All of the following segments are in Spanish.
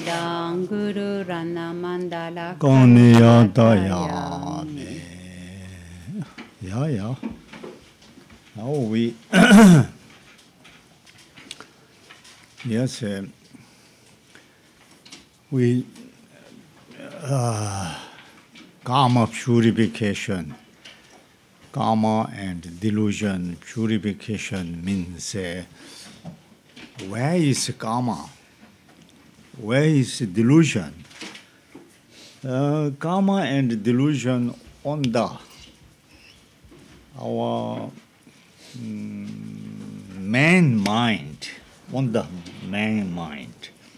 da anguru we ah uh, karma purification karma and delusion purification means se uh, we is karma delusion? Uh, karma and delusion onda our mm, man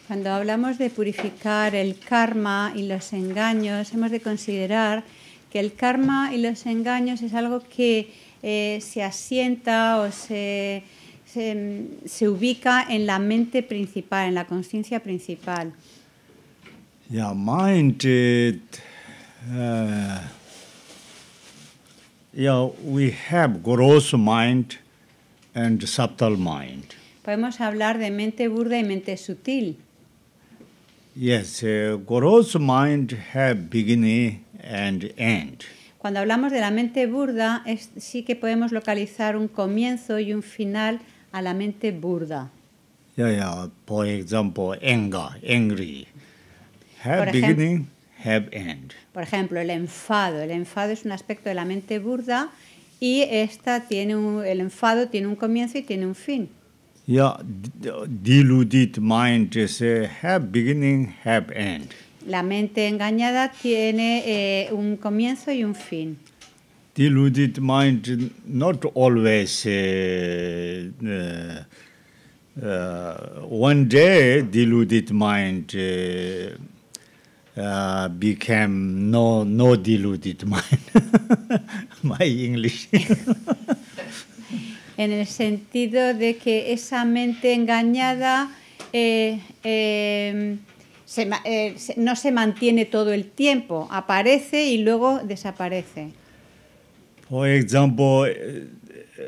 Cuando hablamos de purificar el karma y los engaños, hemos de considerar que el karma y los engaños es algo que eh, se asienta o se se, ubica en la mente principal, en la conciencia principal. Ya mind, it, eh, we have gross mind and subtle mind. Podemos hablar de mente burda y mente sutil. Yes, eh, gross mind have beginning and end. Cuando hablamos de la mente burda, es, sí que podemos localizar un comienzo y un final a la mente burda. angry. Por ejemplo, el enfado. El enfado es un aspecto de la mente burda y esta tiene el enfado tiene un comienzo y tiene un fin. mind have beginning, have end. La mente engañada tiene eh, un comienzo y un fin deluded mind not always uh, uh, uh one day deluded mind uh, uh, became no no deluded mind my english en el sentido de que esa mente engañada eh, em, eh, se, eh, no se mantiene todo el tiempo aparece y luego desaparece For example, eh, eh,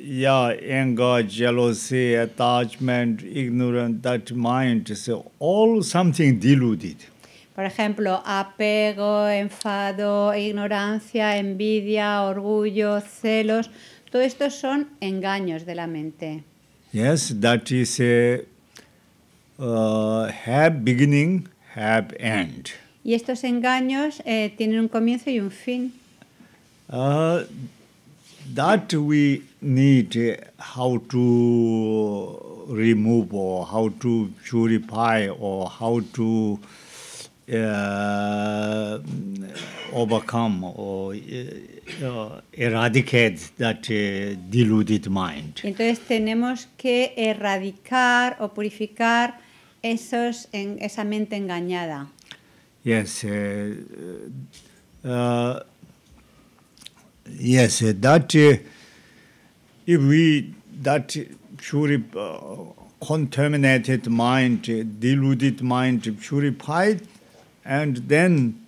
yeah, anger, jealousy, attachment, ignorance, that mind, so all something deluded. Por ejemplo, apego, enfado, ignorancia, envidia, orgullo, celos, todo esto son engaños de la mente. Yes, that is a uh, have beginning, have end. Y estos engaños eh, tienen un comienzo y un fin. Uh, that we need uh, how to remove or how to purify or how to uh, overcome or uh, uh, eradicate that uh, deluded mind. Entonces tenemos que erradicar o purificar esos en, esa mente engañada. Yes. Uh, uh Yes, eh, that uh, if we that purely uh, contaminated mind, uh, deluded mind purified, and then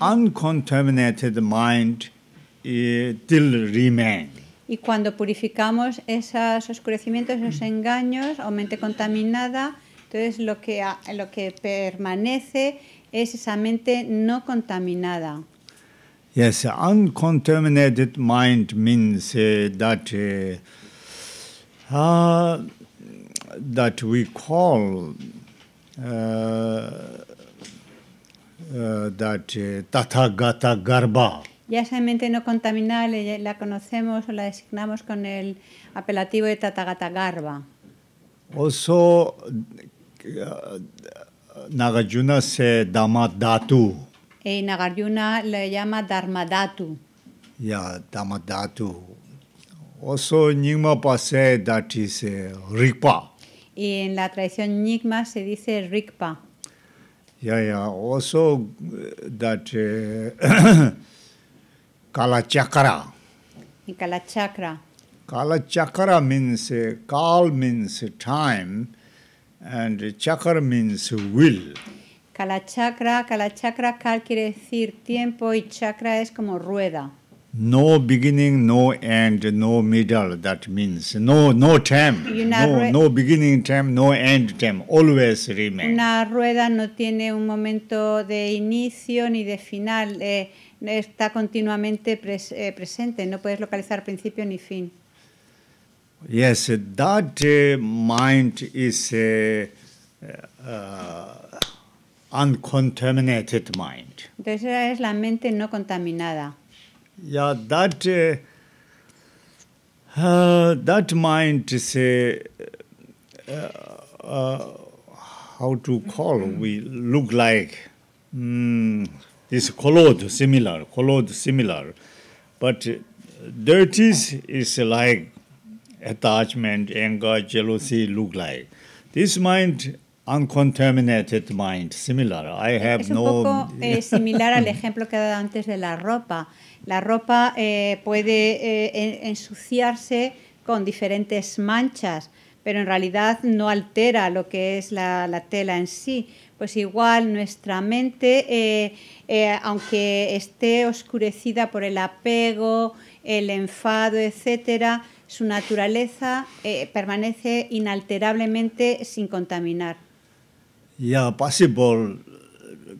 uncontaminated mind still remain. Y cuando purificamos esos oscurecimientos, esos engaños, o mente contaminada, entonces lo que, lo que permanece es esa mente no contaminada. Yes, uncontaminated mind means eh, that eh, uh, that we call uh, uh, that eh, Tathagata Garba. Ya esa mente no contaminada la conocemos o la designamos con el apelativo de Tathagata Garba. Also, Nagarjuna said Dhamma Datu." En eh, Nagarjuna le llama Dharmadhatu. Ya, Dharmadhatu. Oso Nyingma Pase dice se Rikpa. Y en la tradición Nyingma se dice Rikpa. Ya, ya. Oso eh, Kalachakra. Kalachakra. Kalachakra means, Kal eh, means time and Chakra means will. Kalachakra, Kalachakra, Kal quiere decir tiempo y chakra es como rueda. No beginning, no end, no middle, that means no, no time. No, no beginning time, no end time, always remain. Una rueda no tiene un momento de inicio ni de final, eh, está continuamente eh, presente, no puedes localizar principio ni fin. Yes, that eh, mind is. uncontaminated mind. Entonces esa es la mente no contaminada. Yeah, that uh, uh, that mind is uh, uh, uh how to call we look like mm, is colored similar, colored similar, but dirties is like attachment, anger, jealousy look like. This mind Uncontaminated mind, similar. es un poco eh, similar al ejemplo que he dado antes de la ropa. La ropa eh, puede eh, ensuciarse con diferentes manchas, pero en realidad no altera lo que es la, la tela en sí. Pues igual nuestra mente, aunque esté oscurecida por el apego, el enfado, etcétera, su naturaleza permanece inalterablemente sin contaminar. Yeah, possible uh,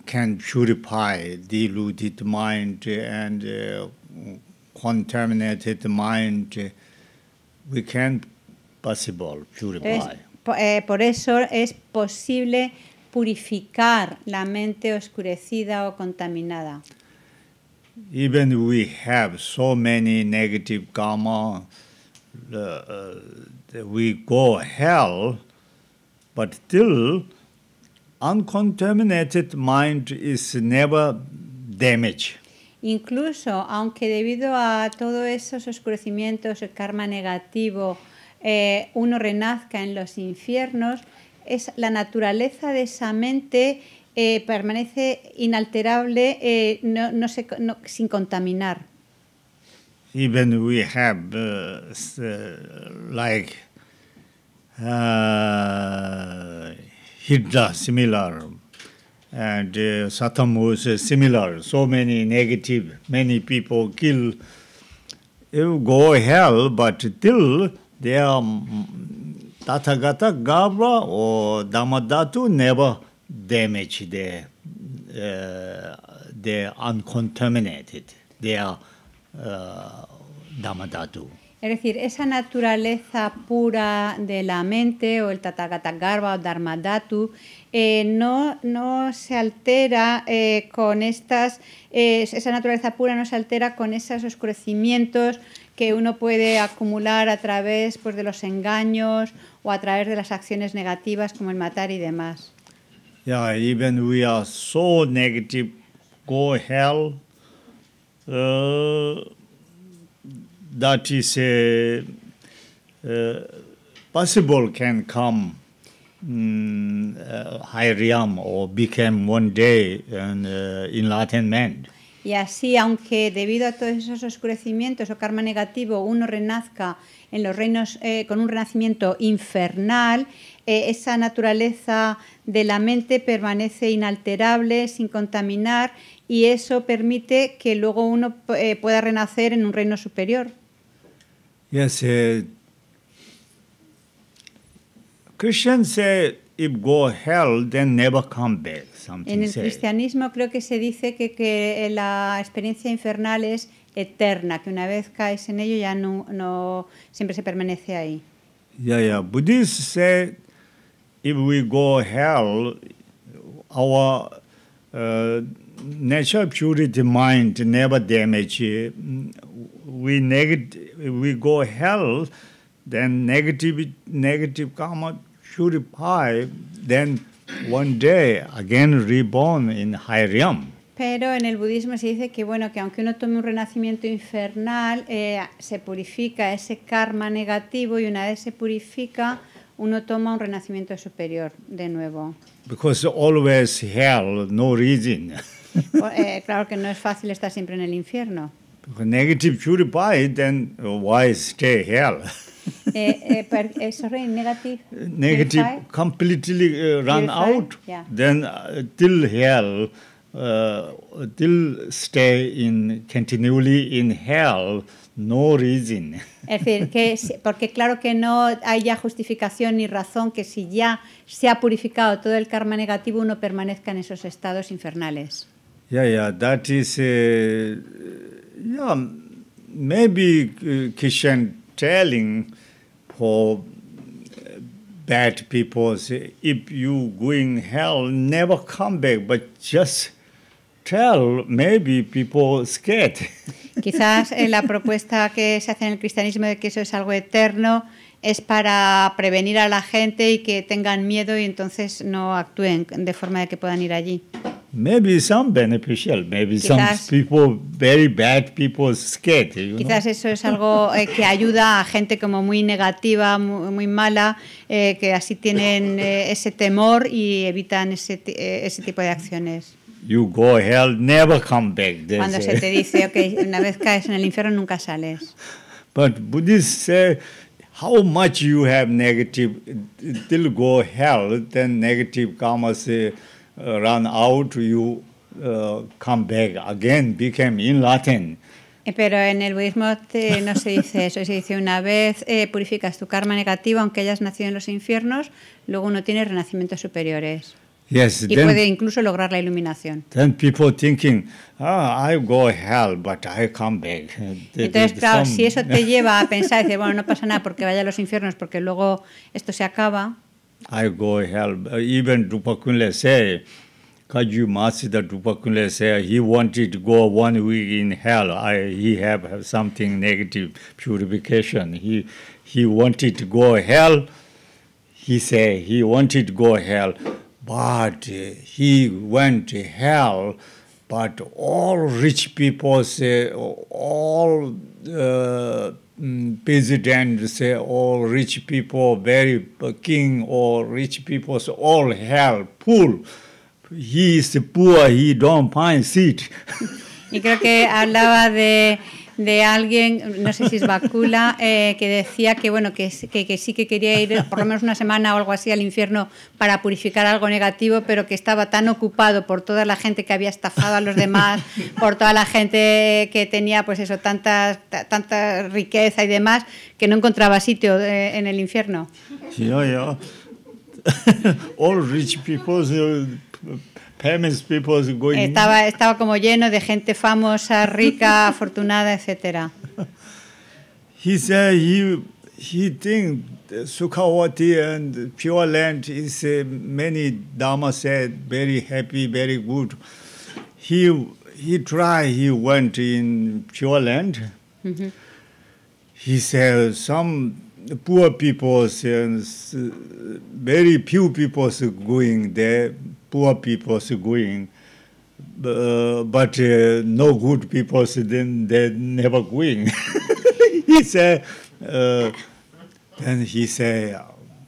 can purify deluded mind uh, and uh, contaminated mind. We can possible purify. Es, eh, por eso es posible purificar la mente oscurecida o contaminada. Even we have so many negative karma, uh, uh we go hell, but still. uncontaminated mind is never damaged. Incluso, aunque debido a todos esos oscurecimientos, el karma negativo, eh, uno renazca en los infiernos, es la naturaleza de esa mente eh, permanece inalterable, eh, no, no sin contaminar. Even we have uh, uh, uh, Hidra similar and uh, Satam was uh, similar. So many negative, many people kill, you go hell, but till they are mm, Tathagata Gabra or Dhammadhatu never damage their, uh, uncontaminated, they are uh, Dhammadhatu. Es decir, esa naturaleza pura de la mente o el tatagatagarba o Dharmadhatu eh, no, no, se altera eh, con estas, eh, esa naturaleza pura no se altera con esos oscurecimientos que uno puede acumular a través pues, de los engaños o a través de las acciones negativas como el matar y demás. we are so negative, go hell can come mm, uh, one day uh, Y así, aunque debido a todos esos oscurecimientos o karma negativo uno renazca en los reinos eh, con un renacimiento infernal, eh, esa naturaleza de la mente permanece inalterable, sin contaminar, y eso permite que luego uno eh, pueda renacer en un reino superior. Yes, uh, eh, Christians say if go hell, then never come back. Something en el cristianismo creo que se dice que, que eh, la experiencia infernal es eterna, que una vez caes en ello ya no, no siempre se permanece ahí. Yeah, yeah. Buddhists say if we go hell, our uh, natural purity mind never damage pero en el budismo se dice que bueno que aunque uno tome un renacimiento infernal eh, se purifica ese karma negativo y una vez se purifica uno toma un renacimiento superior de nuevo. Because always hell, no reason. Eh, claro que no es fácil estar siempre en el infierno negative purified, then why stay hell? Eh, eh, eh, sorry, negative. Negative completely uh, run out. Yeah. Then uh, till hell, uh, till stay in continually in hell. No reason. Es decir, que porque claro que no hay ya justificación ni razón que si ya se ha purificado todo el karma negativo uno permanezca en esos estados infernales. Yeah, yeah, that is uh, yeah, maybe uh, telling for uh, bad people if you going hell, never come back, but just tell, maybe people scared. Quizás eh, la propuesta que se hace en el cristianismo de que eso es algo eterno es para prevenir a la gente y que tengan miedo y entonces no actúen de forma de que puedan ir allí. Maybe some beneficial, maybe quizás, some people, very bad people scared. You know? quizás eso es algo eh, que ayuda a gente como muy negativa, muy, muy mala, eh, que así tienen eh, ese temor y evitan ese, eh, ese tipo de acciones. You go hell, never come back. Cuando se te dice, ok, una vez caes en el infierno nunca sales. But Buddhists say, how much you have negative, till go hell, then negative karma say, out, Pero en el budismo te, no se dice eso, se dice una vez eh, purificas tu karma negativo, aunque hayas nacido en los infiernos, luego uno tiene renacimientos superiores. y puede incluso lograr la iluminación. Then people thinking, ah, I go hell, but I come back. Uh, Entonces, si eso te lleva a pensar, decir bueno, no pasa nada porque vaya a los infiernos, porque luego esto se acaba. i go help uh, even dupakule say can you make the say he wanted go one week in hell i he have something negative purification he he wanted to go hell he say he wanted go hell but he went to hell but all rich people say all uh, um, mm, president say all rich people very king or rich people so all help pool he is poor he don't find seat y creo que hablaba de de alguien, no sé si es Bakula, eh, que decía que, bueno, que, sí que quería ir por lo menos una semana o algo así al infierno para purificar algo negativo, pero que estaba tan ocupado por toda la gente que había estafado a los demás, por toda la gente que tenía, pues eso, tantas, tanta riqueza y demás, que no encontraba sitio eh, en el infierno. Sí, All rich people... famous people going. Estaba estaba como lleno de gente famosa, rica, afortunada, etc. He said he he think Sukhavati and Pure Land is uh, many Dharma said very happy, very good. He he tried. He went in Pure Land. Mm -hmm. He said some poor people and uh, very few people going there poor people going, uh, but uh, no good people then they never going. he said, uh, then he said,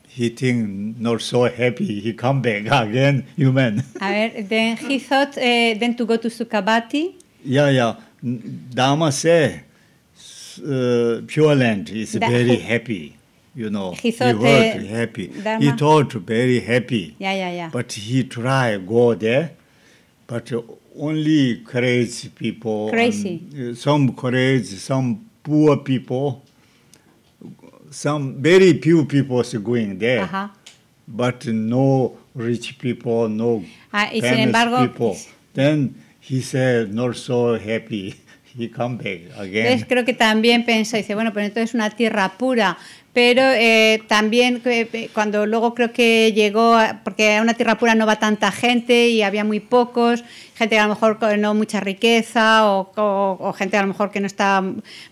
he think not so happy. He come back again, human. A ver, then he thought uh, then to go to Sukabati. Yeah, yeah. Dharma say, uh, Pure Land is very happy you know, he, thought, he heard uh, happy. Dharma? He thought very happy. Yeah, yeah, yeah. But he tried go there, but only crazy people. Crazy. And, some crazy, some poor people, some very few people is going there. Uh-huh. But no rich people, no uh, famous embargo, people. Then he said, not so happy. again. creo que también y dice, bueno, pero entonces es una tierra pura, pero eh, también eh, eh, cuando luego creo que llegó, porque a una tierra pura no va tanta gente y había muy pocos, gente a lo mejor no mucha riqueza o, gente a lo mejor que no está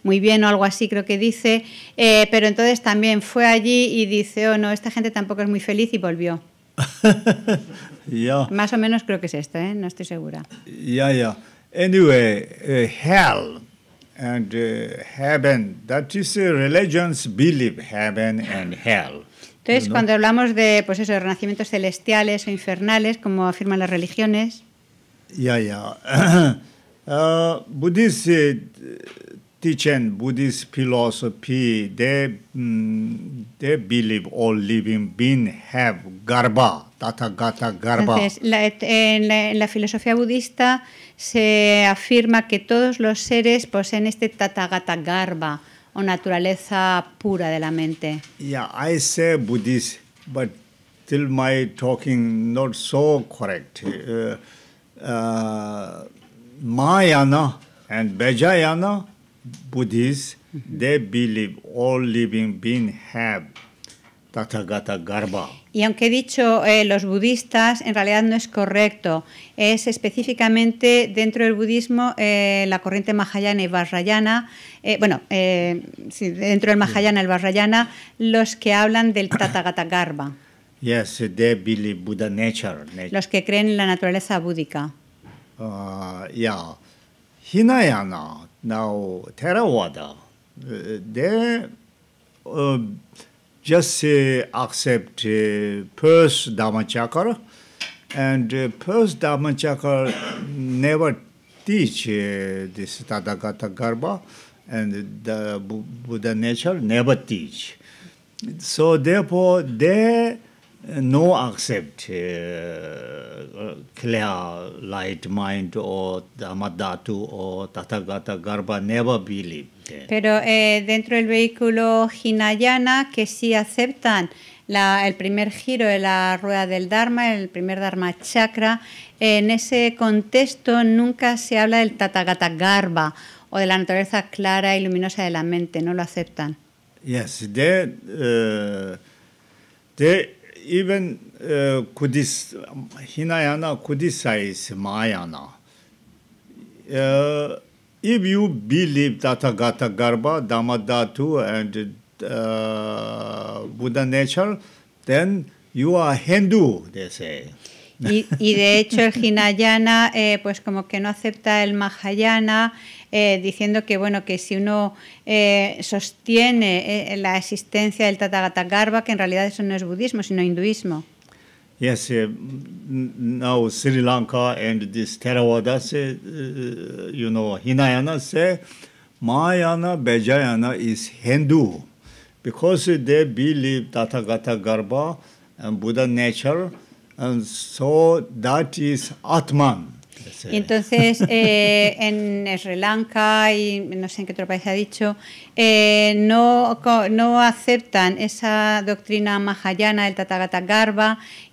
muy bien o algo así, creo que dice, pero entonces también fue allí y dice, oh no, esta gente tampoco es muy feliz y volvió. Más o menos creo que es esto, no estoy segura. Ya, ya. Anyway, uh, hell and uh, heaven, that is uh, religions believe heaven and hell. Entonces, cuando hablamos de, pues eso, de renacimientos celestiales o infernales, como afirman las religiones. Yeah, yeah. uh, Buddhist uh, teaching, Buddhist philosophy, they mm, they believe all living beings have garba, tathagata garba. Entonces, la, en, la, en la filosofía budista se afirma que todos los seres poseen este tathagatagarba Garba o naturaleza pura de la mente. Yeah, I say Buddhist, but still my talking not so correct. Uh, uh Mahayana and Vajrayana Buddhists, they believe all living being have Tathagata Garba. Y aunque he dicho eh, los budistas, en realidad no es correcto. Es específicamente dentro del budismo eh, la corriente mahayana y vajrayana, eh, bueno, dentro del mahayana y el vajrayana, los que hablan del tathagatagarbha. Yes, they Buddha nature, Los que creen en la naturaleza búdica. Uh, Hinayana, now Theravada, uh, they uh, just uh, accept uh, purse dharma chakra and uh, purse dharma chakra never teach uh, this tathagata garba and the buddha nature never teach so therefore they uh, no accept uh, uh, clear light mind or dhamma dhatu or tathagata garba never believe Pero eh, dentro del vehículo Hinayana, que sí aceptan el primer giro de la rueda del Dharma, el primer Dharma Chakra, en ese contexto nunca se habla del tatagata Garba o de la naturaleza clara y luminosa de la mente, no lo aceptan. Yes, they, uh, even uh, Hinayana Mayana. Uh, if you believe Tathagata Garba, and uh, Buddha nature, then you are Hindu, Y, y, de hecho el Hinayana eh, pues como que no acepta el Mahayana eh, diciendo que bueno que si uno eh, sostiene eh, la existencia del Tathagata Garba que en realidad eso no es budismo sino hinduismo. Yes, uh, now Sri Lanka and this Theravada say, uh, you know, Hinayana say, uh, Mahayana, Vajrayana is Hindu. Because they believe Tathagata Garba and Buddha nature, and so that is Atman. Entonces, eh, en Sri Lanka y no sé en qué otro país ha dicho, eh, no, no aceptan esa doctrina mahayana del Tathagata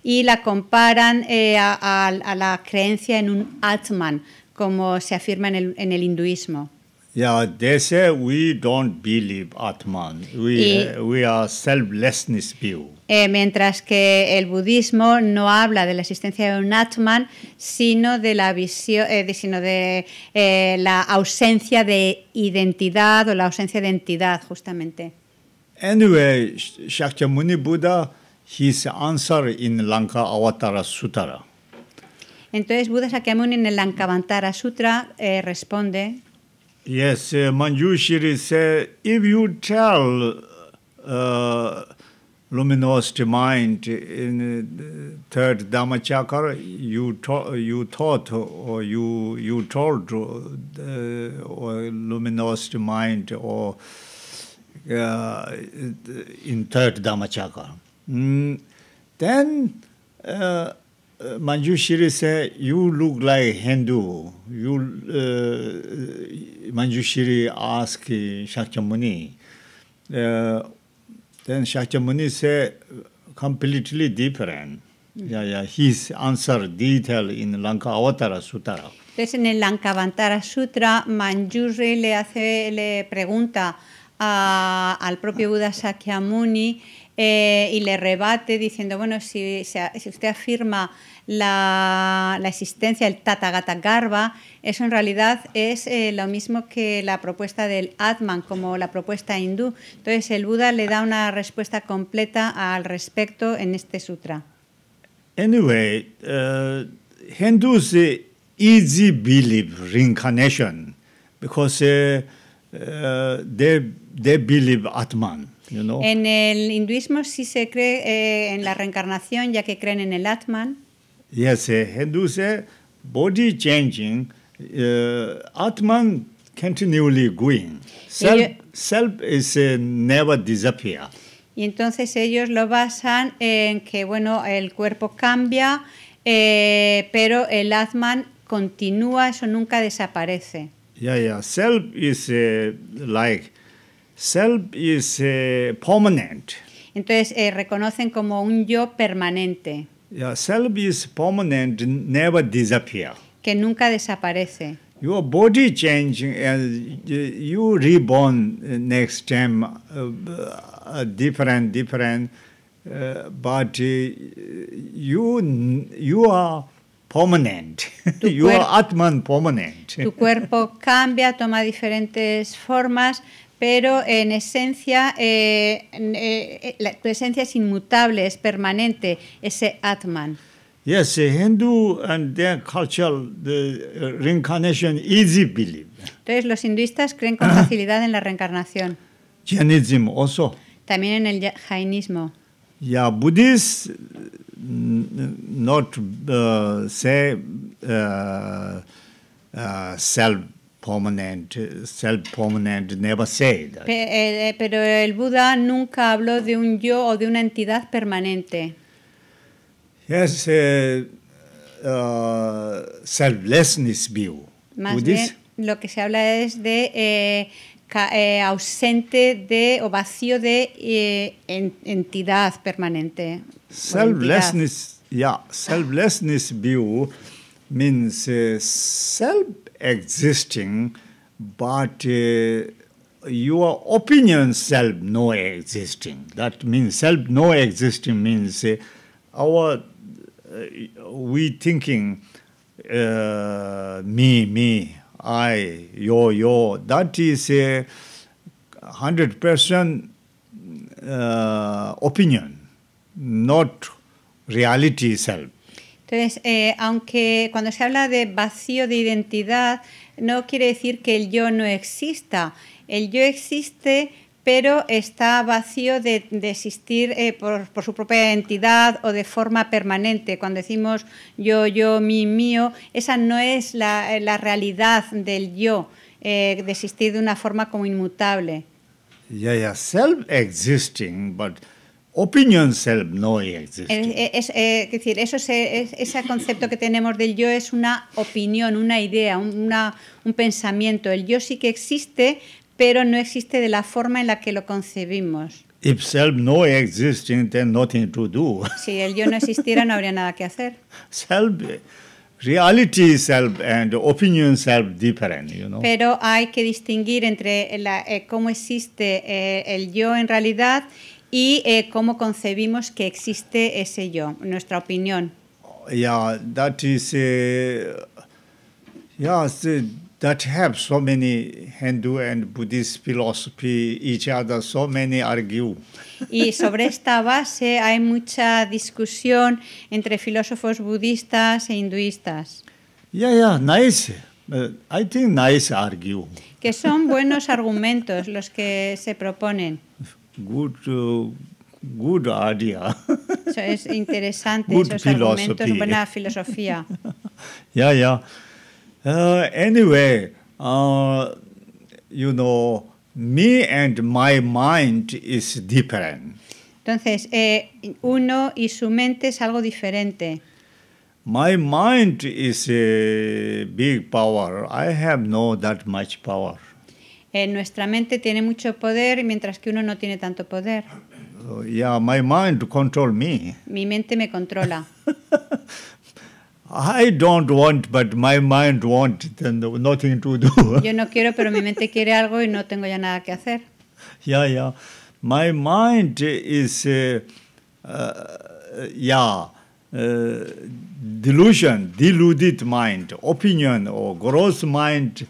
y la comparan eh, a, la creencia en un Atman, como se afirma en el hinduismo. Yeah, they say we don't believe Atman. We, y, we are selflessness view. Eh, mientras que el budismo no habla de la existencia de un Atman, sino de la visión, eh, sino de eh, la ausencia de identidad o la ausencia de entidad, justamente. Anyway, Shakyamuni Buddha, his answer in Lanka Avatara Sutra. Entonces Buda Shakyamuni en el Lankavantara Sutra eh, responde. Yes, uh, eh, Manjushri say, if you tell uh, luminosity mind in the uh, third Dhamma chakra, you, you thought or you, you told uh, or luminosity mind or uh, in third Dhamma chakra, mm, then uh, Manjushri say, you look like Hindu. You, uh, Manjushri ask Shakyamuni. Uh, then Shakyamuni say, completely different. Hmm. Yeah, yeah. His answer detail in Lanka Avatara Sutra. Entonces en el Lankavantara Sutra, Manjushri le hace, le pregunta a, al propio Buda Shakyamuni Eh, y le rebate diciendo, bueno, si, usted afirma la, existencia del Tathagata eso en realidad es eh, lo mismo que la propuesta del Atman, como la propuesta hindú. Entonces el Buda le da una respuesta completa al respecto en este sutra. Anyway, uh, Hindus eh, easy believe reincarnation because uh, they, they believe Atman. En el hinduismo sí se cree eh, en la reencarnación, ya que creen en el Atman. Yes, uh, Hindus say eh, body changing, uh, Atman continually going. Self, self is never disappear. Y entonces ellos lo basan en que bueno, el cuerpo cambia, eh, pero el Atman continúa, eso nunca desaparece. Yeah, yeah. Self is like Self is eh, permanent. Entonces eh, reconocen como un yo permanente. Yeah, self is permanent, never disappear. Que nunca desaparece. Your body change and you reborn next time uh, different, different, uh, but uh, you you are permanent. you are Atman permanent. Tu cuerpo cambia, toma diferentes formas pero en esencia eh, eh, eh, la, tu esencia es inmutable, es permanente, ese Atman. Yes, Hindu and their culture, the uh, reincarnation easy belief. Entonces los hinduistas creen con facilidad en la reencarnación. Jainism also. También en el jainismo. Yeah, Buddhists mm, not uh, say uh, uh, self permanent, self-permanent never said. Eh, eh, pero el Buda nunca habló de un yo o de una entidad permanente. Yes, uh, uh, selflessness view. Más bien, lo que se habla es de eh, ausente de o vacío de eh, entidad permanente. Selflessness, entidad. yeah, selflessness view means self existing, but uh, your opinion self no existing. That means self no existing means uh, our uh, we thinking me me I yo yo. That is a hundred percent opinion, not reality self. Entonces, eh, aunque cuando se habla de vacío de identidad, no quiere decir que el yo no exista. El yo existe, pero está vacío de, existir eh, por, su propia identidad o de forma permanente. Cuando decimos yo, yo, mi, mío, esa no es la, realidad del yo, eh, de existir de una forma como inmutable. self-existing, Opinion self no existe. Eh, eh, es, decir, eso eh, es, ese concepto que tenemos del yo es una opinión, una idea, una, un pensamiento. El yo sí que existe, pero no existe de la forma en la que lo concebimos. If self no then nothing to do. Si el yo no existiera, no habría nada que hacer. Self, reality self and opinion self different, you know. Pero hay que distinguir entre cómo existe el yo en realidad y eh, cómo concebimos que existe ese yo, nuestra opinión. Yeah, that is, uh, yeah, that have so many Hindu and Buddhist philosophy each other, so many argue. Y sobre esta base hay mucha discusión entre filósofos budistas e hinduistas. Yeah, yeah, nice. But eh, I think nice argue. Que son buenos argumentos los que se proponen. good, uh, good idea. so es interesante good esos philosophy. argumentos, buena filosofía. yeah, yeah. Uh, anyway, uh, you know, me and my mind is different. Entonces, eh, uno y su mente es algo diferente. My mind is a big power. I have no that much power. Eh, nuestra mente tiene mucho poder mientras que uno no tiene tanto poder. Oh, yeah, my mind control me. Mi mente me controla. I don't want, but my mind want, nothing to do. Yo no quiero, pero mi mente quiere algo y no tengo ya nada que hacer. Yeah, yeah. My mind is, uh, uh, yeah, uh, delusion, deluded mind, opinion or gross mind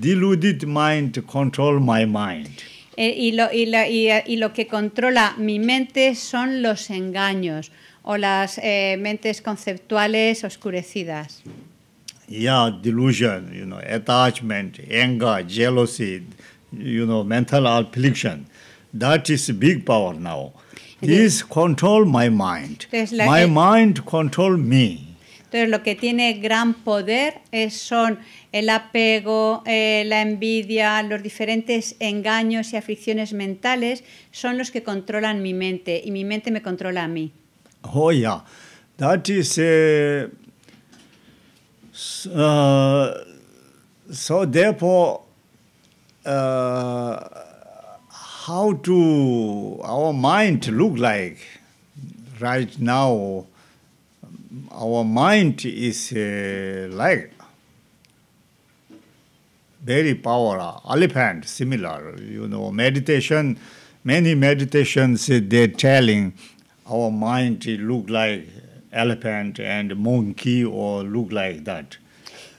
deluded mind control my mind. Eh, y, lo, y, la, eh, y, lo que controla mi mente son los engaños o las eh, mentes conceptuales oscurecidas. Yeah, delusion, you know, attachment, anger, jealousy, you know, mental affliction. That is big power now. This control my mind. my e mind control me. Entonces lo que tiene gran poder es, son el apego, eh, la envidia, los diferentes engaños y aflicciones mentales son los que controlan mi mente y mi mente me controla a mí. Oh yeah, that is eh, eh, so therefore how to mind look like right now our mind is uh, like very powerful elephant similar you know meditation many meditations uh, they're telling our mind look like elephant and monkey or look like that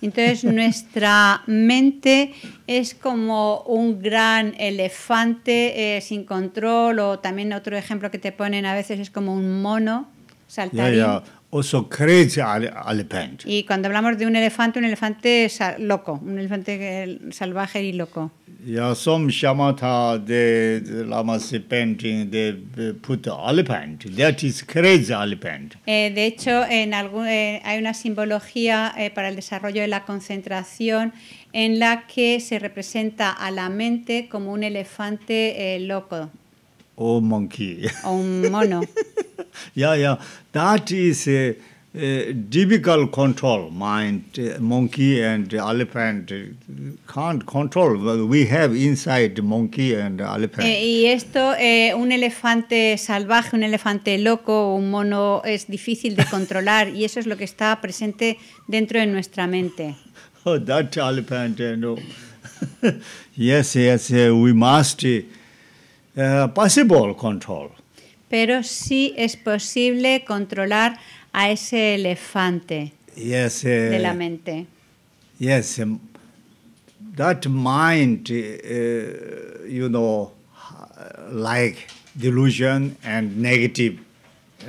Entonces nuestra mente es como un gran elefante eh, sin control o también otro ejemplo que te ponen a veces es como un mono saltarín. Yeah, yeah. Y cuando hablamos de un elefante, un elefante loco, un elefante salvaje y loco. painting That is eh, de hecho, en eh, hay una simbología eh, para el desarrollo de la concentración en la que se representa a la mente como un elefante loco, un monkey. un mono. yeah, yeah. That is a, a difficult control. Mind, uh, monkey and elephant can't control. We have inside monkey and elephant. Eh, y esto, eh, un elefante salvaje, un elefante loco, un mono es difícil de controlar y eso es lo que está presente dentro de nuestra mente. Oh, that elephant, you eh, yes, yes, eh, we must. Eh, Uh, possible control. Pero sí es posible controlar a ese elefante yes, uh, de la mente. Yes, um, that mind, uh, you know, uh, like delusion and negative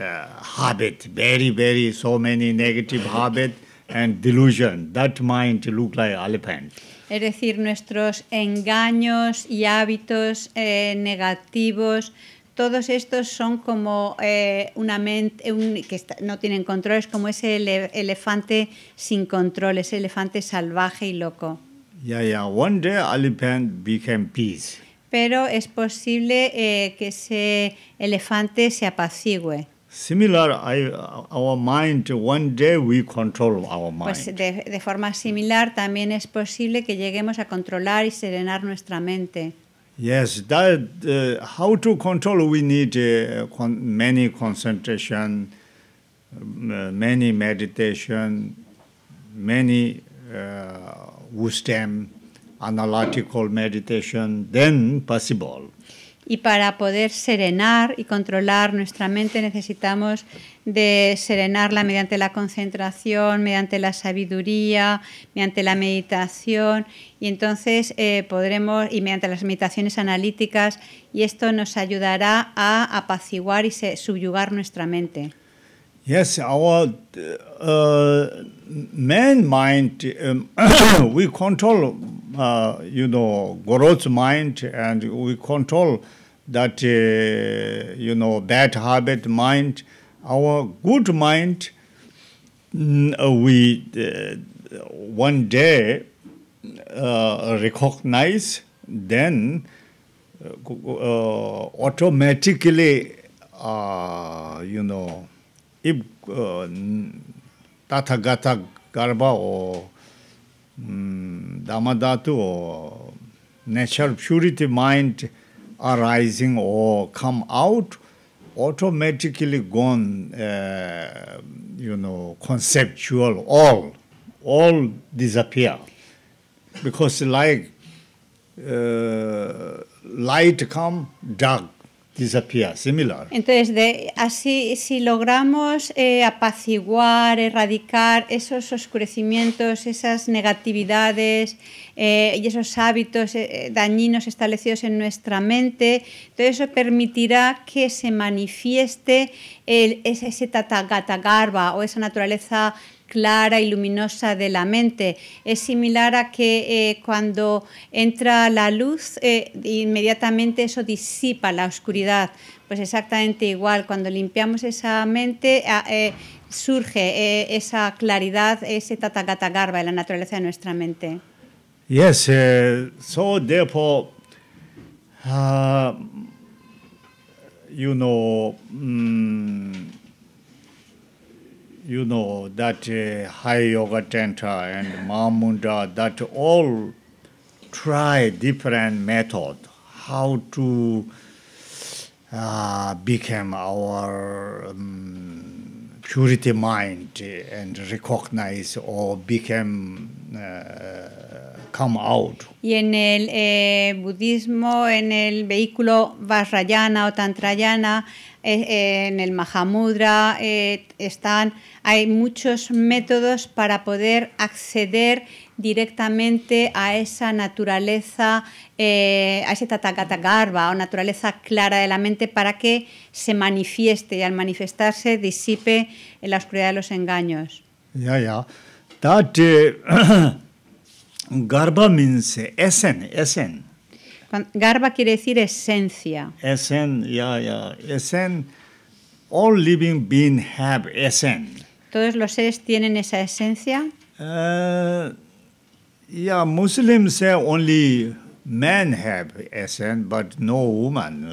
uh, habit, very, very, so many negative habit and delusion. That mind look like elephant. es decir, nuestros engaños y hábitos eh, negativos, todos estos son como eh, una mente que no tienen control, es como ese elefante sin control, ese elefante salvaje y loco. Yeah, One day peace. Pero es posible eh, que ese elefante se apacigüe. similar, I, our mind, one day we control our mind. Pues de, de, forma similar también es posible que lleguemos a controlar y serenar nuestra mente. Yes, that uh, how to control we need uh, con many concentration, uh, many meditation, many uh, wisdom, analytical meditation, then possible. y para poder serenar y controlar nuestra mente necesitamos de serenarla mediante la concentración, mediante la sabiduría, mediante la meditación y entonces eh, podremos, y mediante las meditaciones analíticas, y esto nos ayudará a apaciguar y subyugar nuestra mente. Yes, our uh, mind, um, we control, uh, you know, mind and we control that uh, you know bad habit mind our good mind mm, uh, we uh, one day uh, recognize then uh, uh automatically uh, you know if uh, tatha gatha garba or damadhatu mm, dhamma or natural purity mind uh, arising or come out automatically gone uh, you know conceptual all all disappear because like uh, light come dark Entonces, así, si logramos eh, apaciguar, erradicar esos oscurecimientos, esas negatividades eh, y esos hábitos eh, dañinos establecidos en nuestra mente, todo eso permitirá que se manifieste el, ese, garba o esa naturaleza clara y luminosa de la mente. Es similar a que eh, cuando entra la luz, eh, inmediatamente eso disipa la oscuridad. Pues exactamente igual, cuando limpiamos esa mente, ah, eh, surge esa claridad, ese garba en la naturaleza de nuestra mente. Yes, so therefore, uh, you know, mm, you know, that uh, High Yoga Tantra and Mahamunda, that all try different method how to uh, become our um, purity mind and recognize or become uh, come out. Y en el eh, budismo, en el vehículo Vajrayana o Tantrayana, Eh, eh, en el Mahamudra, eh, están, hay muchos métodos para poder acceder directamente a esa naturaleza, a ese tatagatagarba o naturaleza clara de la mente para que se manifieste y al manifestarse disipe en la oscuridad de los engaños. Ya, ya. garba means Garba quiere decir esencia. Esen, ya, yeah, Yeah. Esen, all living being have esen. ¿Todos los seres tienen esa esencia? Uh, eh, yeah, Muslims say only men have esencia, but no woman.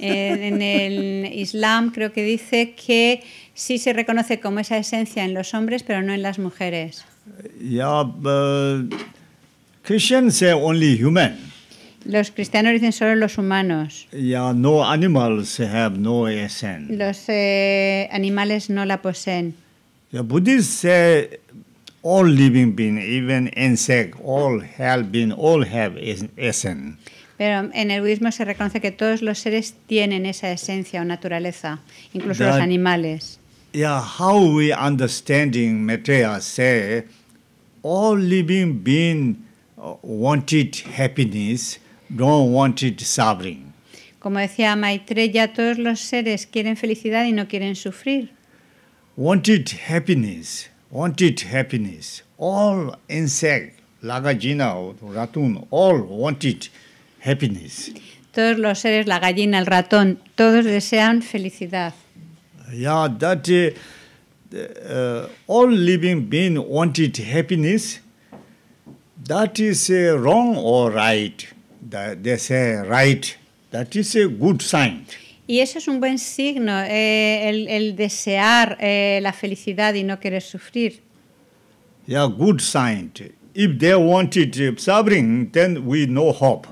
en el Islam creo que dice que sí se reconoce como esa esencia en los hombres, pero no en las mujeres. Yeah, but Christians say only human. Los cristianos dicen solo los humanos. Yeah, no animals have no essence. Los eh, animales no la poseen. The Buddhists say all living beings, even insect, all have been, all have essence. Pero en el budismo se reconoce que todos los seres tienen esa esencia o naturaleza, incluso That, los animales. Yeah, how we understanding Maitreya say all living beings uh, wanted happiness no wanted suffering. Como decía Maitreya, todos los seres quieren felicidad y no quieren sufrir. Wanted happiness, wanted happiness. All insect, gallina o ratón, all wanted happiness. Todos los seres, la gallina, el ratón, todos desean felicidad. Yeah, that uh, uh, all living being wanted happiness. That is uh, wrong or right they say right. That is a good sign. Y eso es un buen signo, eh, el, el, desear eh, la felicidad y no querer sufrir. Yeah, good sign. If they wanted eh, suffering, then we no hope.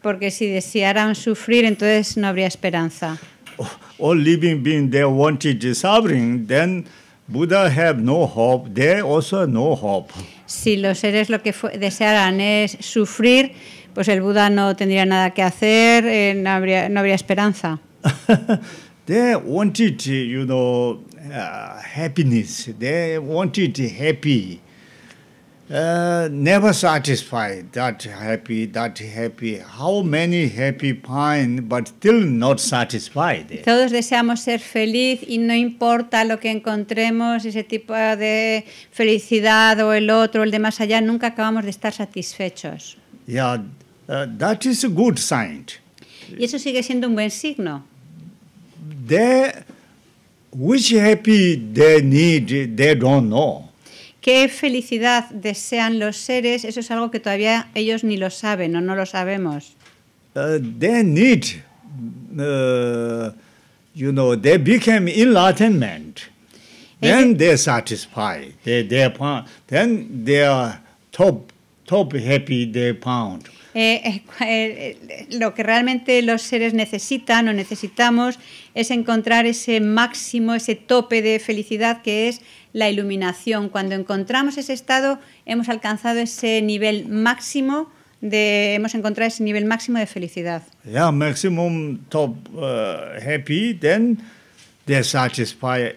Porque si desearan sufrir, entonces no habría esperanza. Oh, all living being they wanted suffering, then Buddha have no hope. They also no hope. Si los seres lo que desearan es sufrir, pues el Buda no tendría nada que hacer, eh, no, habría, no habría esperanza. they wanted, you know, uh, happiness. They wanted happy. Uh, never satisfied, that happy, that happy. How many happy find, but still not satisfied. Todos deseamos ser feliz y no importa lo que encontremos, ese tipo de felicidad o el otro, el de más allá, nunca acabamos de estar satisfechos. Yeah, Uh, that is a good sign. Y eso sigue siendo un buen signo. ¿De which happy they need, they don't know. ¿Qué felicidad desean los seres? Eso es algo que todavía ellos ni lo saben o no lo sabemos. Uh, they need, uh, you know, they became enlightenment. Then they satisfied. They, they're, then are top, top happy, they found. Eh, eh, eh, lo que realmente los seres necesitan o necesitamos es encontrar ese máximo, ese tope de felicidad que es la iluminación. Cuando encontramos ese estado, hemos alcanzado ese nivel máximo de, hemos encontrado ese nivel máximo de felicidad. Yeah, top happy, then satisfied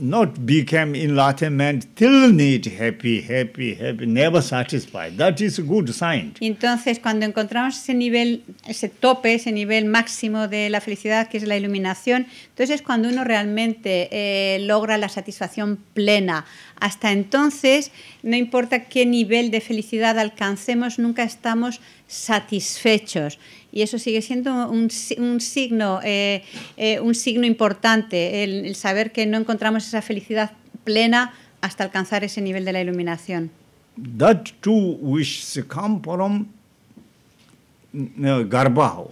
not become till need happy, happy, happy, never satisfied. That is a good sign. entonces cuando encontramos ese nivel, ese tope, ese nivel máximo de la felicidad que es la iluminación, entonces es cuando uno realmente eh, logra la satisfacción plena. Hasta entonces, no importa qué nivel de felicidad alcancemos, nunca estamos satisfechos y eso sigue siendo un, signo, eh, eh, un signo importante, el, saber que no encontramos esa felicidad plena hasta alcanzar ese nivel de la iluminación. That mm, uh, garba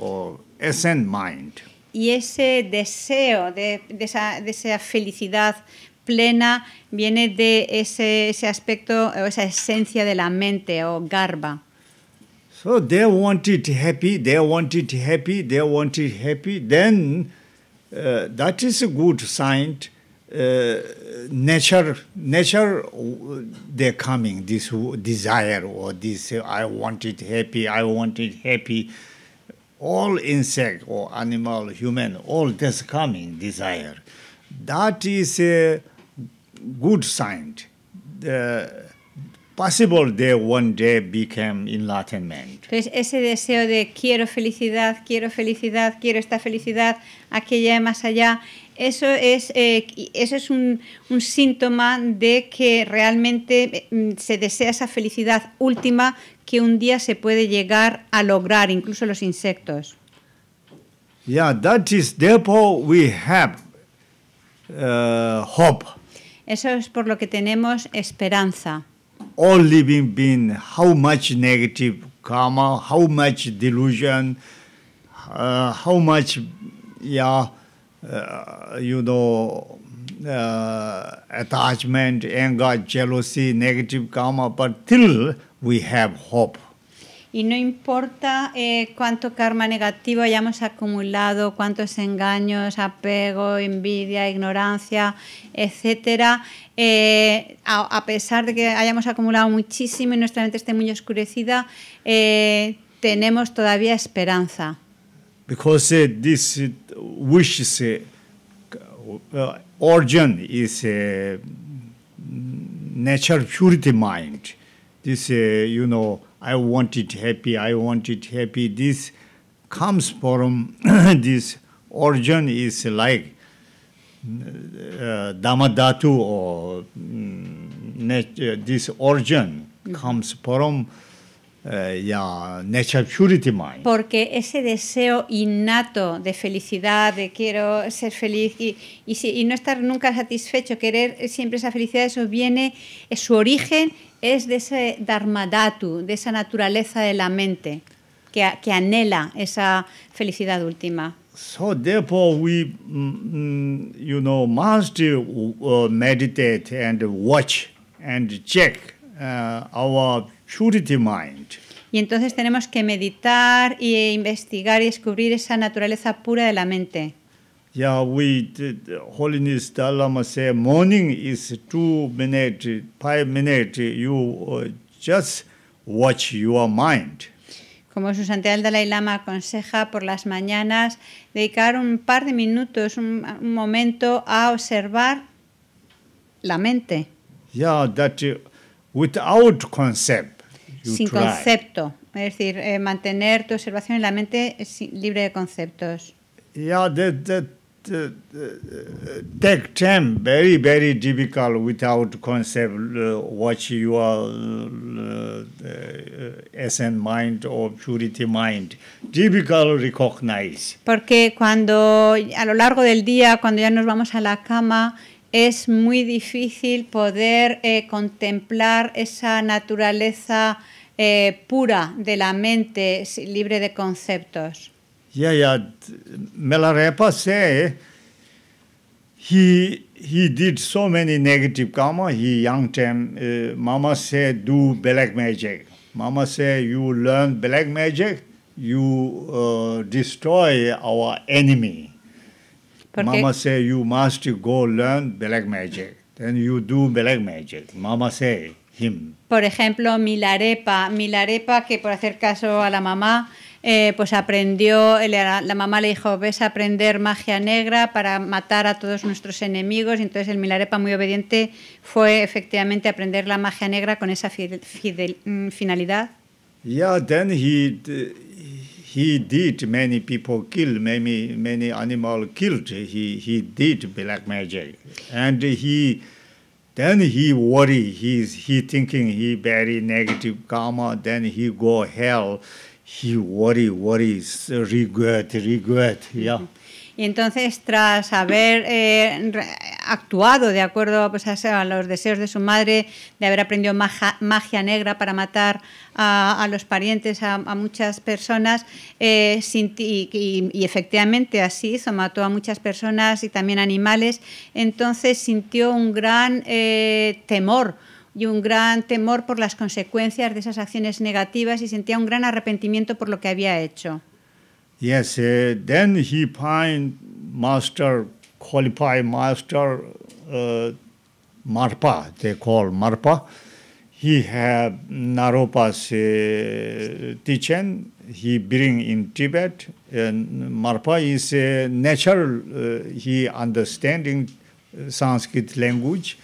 mind. Y ese deseo de, esa, felicidad plena viene de ese, ese aspecto o esa esencia de la mente o garba. so they want it happy they want it happy they want it happy then uh, that is a good sign uh, nature nature they coming this desire or this uh, i want it happy i want it happy all insect or animal human all this coming desire that is a good sign the uh, possible one day Entonces ese deseo de quiero felicidad, quiero felicidad, quiero esta felicidad, aquella más allá, eso es, eh, eso es un, síntoma de que realmente eh, mm, se desea esa felicidad última que un día se puede llegar a lograr, incluso los insectos. Yeah, that is therefore we have uh, hope. Eso es por lo que tenemos esperanza. all living being how much negative karma how much delusion uh, how much yeah uh, you know uh, attachment anger jealousy negative karma but till we have hope Y no importa eh, cuánto karma negativo hayamos acumulado, cuántos engaños, apego, envidia, ignorancia, etcétera, eh, a, pesar de que hayamos acumulado muchísimo y nuestra mente esté muy oscurecida, eh, tenemos todavía esperanza. Because this uh, origin is natural purity mind. This, you know, I want it happy, I want it happy. This comes from this origin is like uh, or um, this origin mm-hmm. comes from Eh, ya Porque ese deseo innato de felicidad, de quiero ser feliz y, no estar nunca satisfecho, querer siempre esa felicidad, eso viene, su origen es de ese dharmadhatu, de esa naturaleza de la mente que, que anhela esa felicidad última. So therefore we, mm, mm, you know, must uh, uh, meditate and watch and check uh, our y entonces tenemos que meditar e investigar y descubrir esa naturaleza pura de la mente. Como su santidad Dalai Lama aconseja por las mañanas dedicar un par de minutos, un, momento a observar la mente. Yeah, that uh, without concept sin concepto, es decir, eh, mantener tu observación en la mente eh, libre de conceptos. Yeah, that, that take time, very, very difficult without concept, mind Porque cuando a lo largo del día, cuando ya nos vamos a la cama, es muy difícil poder eh, contemplar esa naturaleza eh, pura de la mente libre de conceptos. Yeah, yeah. Me la repasé. Eh. He he did so many negative karma. He young time, eh, Mama say do black magic. Mama say you learn black magic, you uh, destroy our enemy. Mama say you must go learn black magic. Then you do black magic. Mama say por ejemplo, Milarepa, Milarepa que por hacer caso a la mamá, eh, pues aprendió, la, mamá le dijo, ves a aprender magia negra para matar a todos nuestros enemigos, y entonces el Milarepa muy obediente fue efectivamente aprender la magia negra con esa mm, finalidad. Yeah, then he, he did many people kill, many, many animal killed. He, he did black magic. And he... then he worry he he thinking he very negative karma then he go hell he worry worry regret regret yeah Y entonces, tras haber eh, actuado de acuerdo pues, a, los deseos de su madre, de haber aprendido magia, negra para matar a, los parientes, a, muchas personas, eh, y, efectivamente así hizo, mató a muchas personas y también animales, entonces sintió un gran eh, temor y un gran temor por las consecuencias de esas acciones negativas y sentía un gran arrepentimiento por lo que había hecho. Yes, uh, then he find master, qualified master, uh, Marpa, they call Marpa. He have Naropa's uh, teaching, he bring in Tibet, and Marpa is a uh, natural, uh, he understanding uh, Sanskrit language.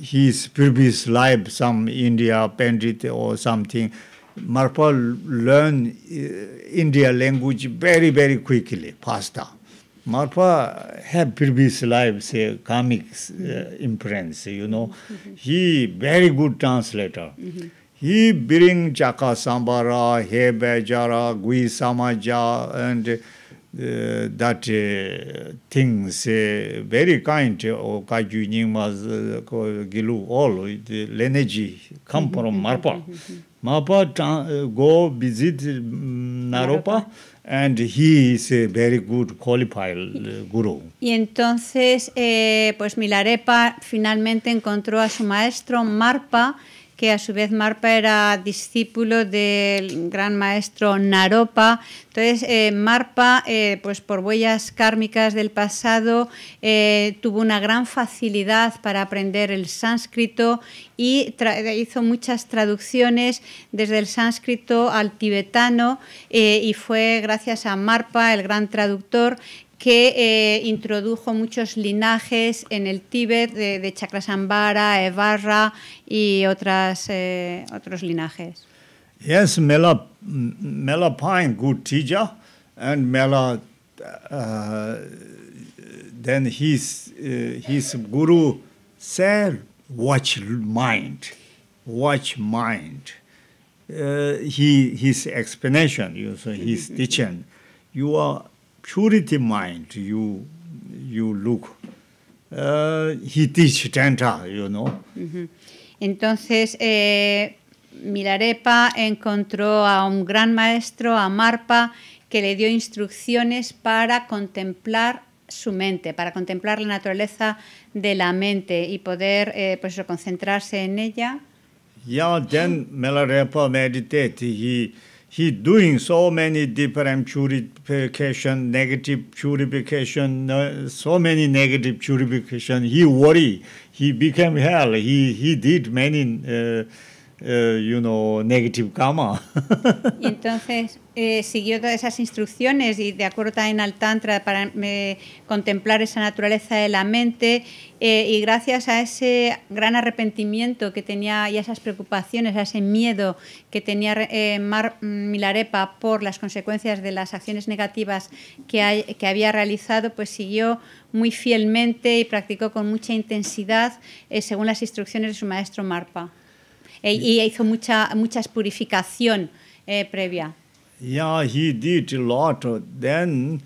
He's previous life, some India, Pandit or something, marpa learn uh, india language very very quickly pasta marpa have previous life say comics uh, imprints you know mm -hmm. he very good translator mm -hmm. he bring chaka sambara he bejara gui samaja and uh, that uh, things uh, very kind o oh, kaju ning uh, gilu all the energy come from marpa visit Y entonces, eh, pues Milarepa finalmente encontró a su maestro Marpa, que a su vez Marpa era discípulo del gran maestro Naropa. Entonces, eh, Marpa, eh, pues por huellas kármicas del pasado, eh, tuvo una gran facilidad para aprender el sánscrito y hizo muchas traducciones desde el sánscrito al tibetano y fue gracias a Marpa, el gran traductor, que eh, introdujo muchos linajes en el Tíbet de, Chakrasambara, Evarra y otras, eh, otros linajes. Yes, Mela, Mela Pine teacher, and Mela, uh, then his, uh, his guru said, watch mind, watch mind. Uh, he, his explanation, you say his teaching, you are mind you look. Uh, he tantra, Entonces, eh, Milarepa encontró a un gran maestro, a Marpa, que le dio instrucciones para contemplar su mente, para contemplar la naturaleza de la mente y poder eh, pues, concentrarse en ella. then Milarepa meditated. he doing so many different purification negative purification so many negative purification he worry he became hell he he did many uh, Eh, you negative karma. y entonces eh, siguió todas esas instrucciones y de acuerdo también al Tantra para eh, contemplar esa naturaleza de la mente y gracias a ese gran arrepentimiento que tenía y a esas preocupaciones, a ese miedo que tenía Mar Milarepa por las consecuencias de las acciones negativas que había realizado, pues siguió muy fielmente y practicó con mucha intensidad según las instrucciones de su maestro Marpa. E, y hizo mucha, muchas purificación eh, previa. Yeah, he did a lot. Then,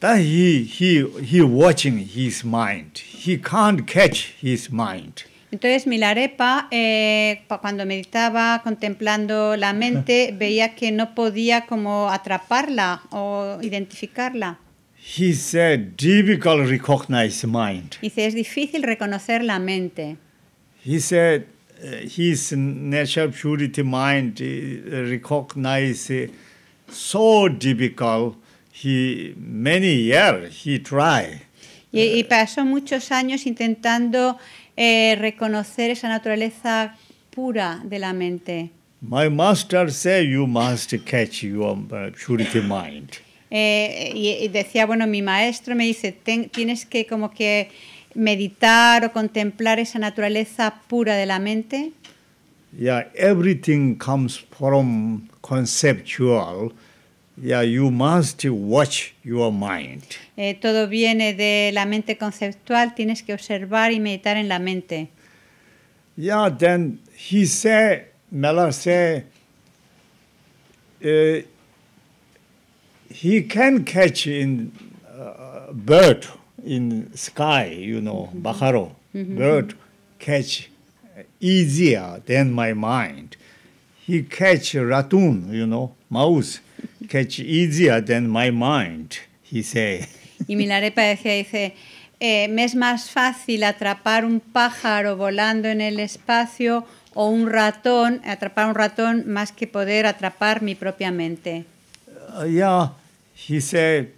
then he, he, he watching his mind. He can't catch his mind. Entonces Milarepa, eh, cuando meditaba, contemplando la mente, veía que no podía como atraparla o identificarla. He said, difficult recognize mind. Dice, es difícil reconocer la mente. He said, eh, his natural purity mind eh, recognize eh, so difficult he many years he try y, y pasó muchos años intentando eh, reconocer esa naturaleza pura de la mente my master say you must catch your uh, purity mind eh, y, y, decía bueno mi maestro me dice tienes que como que meditar o contemplar esa naturaleza pura de la mente. Yeah, everything comes from conceptual. Yeah, you must watch your mind. Eh, todo viene de la mente conceptual. Tienes que observar y meditar en la mente. Yeah, then he said, Mellor said, eh, he can catch in uh, bird in sky, you know, mm bird catch easier than my mind. He catch ratoon, you know, mouse, catch easier than my mind, he say. Y Milarepa dice, eh, me es más fácil atrapar un pájaro volando en el espacio o un ratón, atrapar un ratón más que poder atrapar mi propia mente. Uh, yeah, he said,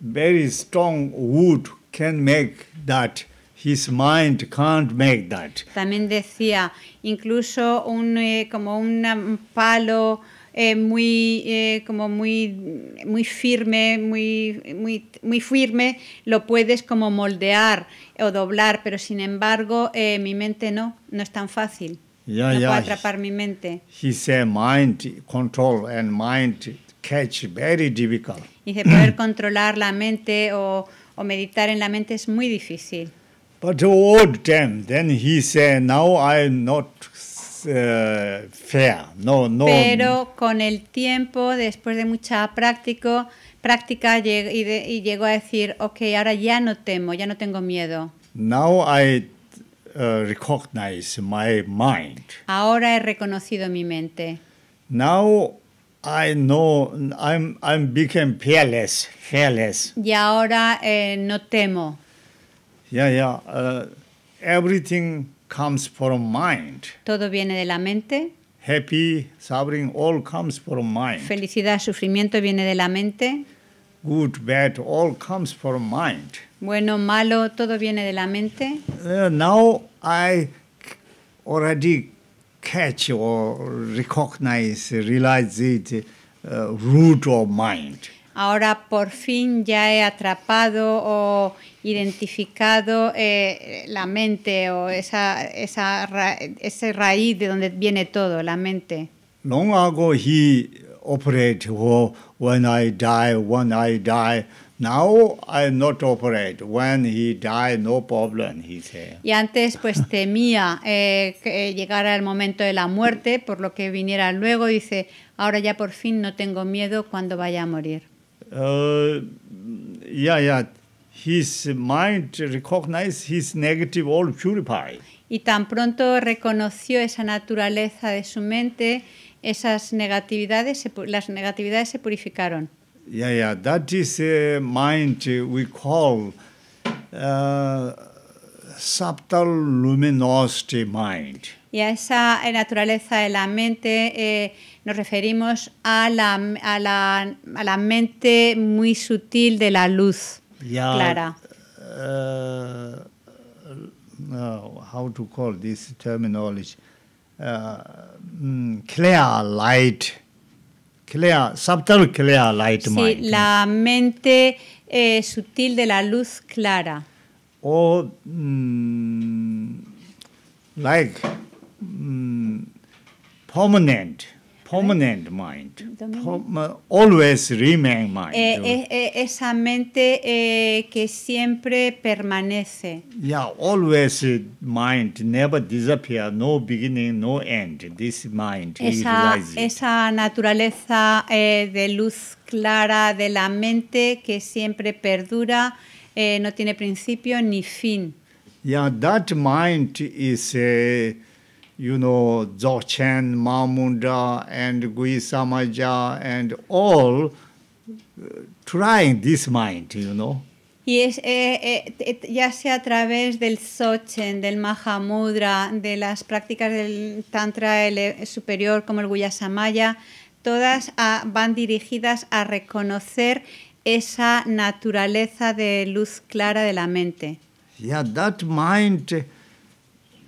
very strong wood can make that. His mind can't make that. También decía, incluso un, eh, como un palo eh, muy, eh, como muy, muy firme, muy, muy, muy firme, lo puedes como moldear o doblar, pero sin embargo eh, mi mente no, no es tan fácil. Yeah, no puedo atrapar mi mente. He eh, mind control and mind catch very difficult. Dice poder controlar la mente o o meditar en la mente es muy difícil. Pero con el tiempo, después de mucha práctica, práctica y, llegó a decir, ok, ahora ya no temo, ya no tengo miedo. Uh, ahora he reconocido mi mente. Now I know I'm I'm became fearless, fearless. Y ahora eh, no temo. Yeah, yeah. Uh, everything comes from mind. Todo viene de la mente. Happy, suffering, all comes from mind. Felicidad, sufrimiento viene de la mente. Good, bad, all comes from mind. Bueno, malo, todo viene de la mente. Uh, now I already catch or recognize, realize it, uh, root or mind. Ahora por fin ya he atrapado o identificado eh, la mente o esa, esa ese raíz de donde viene todo, la mente. Long ago he operated, well, when I die, when I die, no Y antes pues temía eh, que eh, llegara el momento de la muerte, por lo que viniera luego. Dice, ahora ya por fin no tengo miedo cuando vaya a morir. Uh, his mind his negative all Y tan pronto reconoció esa naturaleza de su mente, esas negatividades, las negatividades se purificaron. Yeah, yeah, that is a uh, mind we call uh, subtle luminosity mind. Y a esa eh, naturaleza de la mente eh, nos referimos a la, a, la, a la mente muy sutil de la luz clara. Uh, how to call this terminology? Uh, mm, clear light. Clara, Saptar clara, light mind. Sí, la mente eh, sutil de la luz clara. O, mm, like, mm, permanent. Permanent mind. always remain mind. Eh, eh, eh, esa mente que siempre permanece. Yeah, always mind, never disappear, no beginning, no end. This mind. Esa, esa naturaleza de luz clara de la mente que siempre perdura, no tiene principio ni fin. Yeah, that mind is you know, and and all uh, trying this mind, Y es, eh, eh, eh, ya sea a través del Sochen, del Mahamudra, de las prácticas del Tantra superior como el Guyasamaya, todas ah, van dirigidas a reconocer esa naturaleza de luz clara de la mente. Yeah, that mind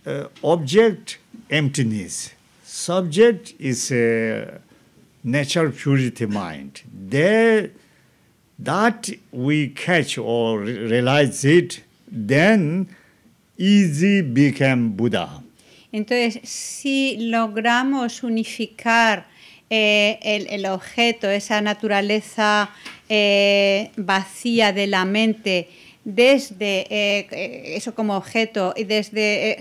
uh, object emptiness. Subject is a natural purity mind. There, that we catch or realize it, then easy became Buddha. Entonces, si logramos unificar eh, el, el, objeto, esa naturaleza eh, vacía de la mente, desde eh, eh, eso como objeto y desde eh,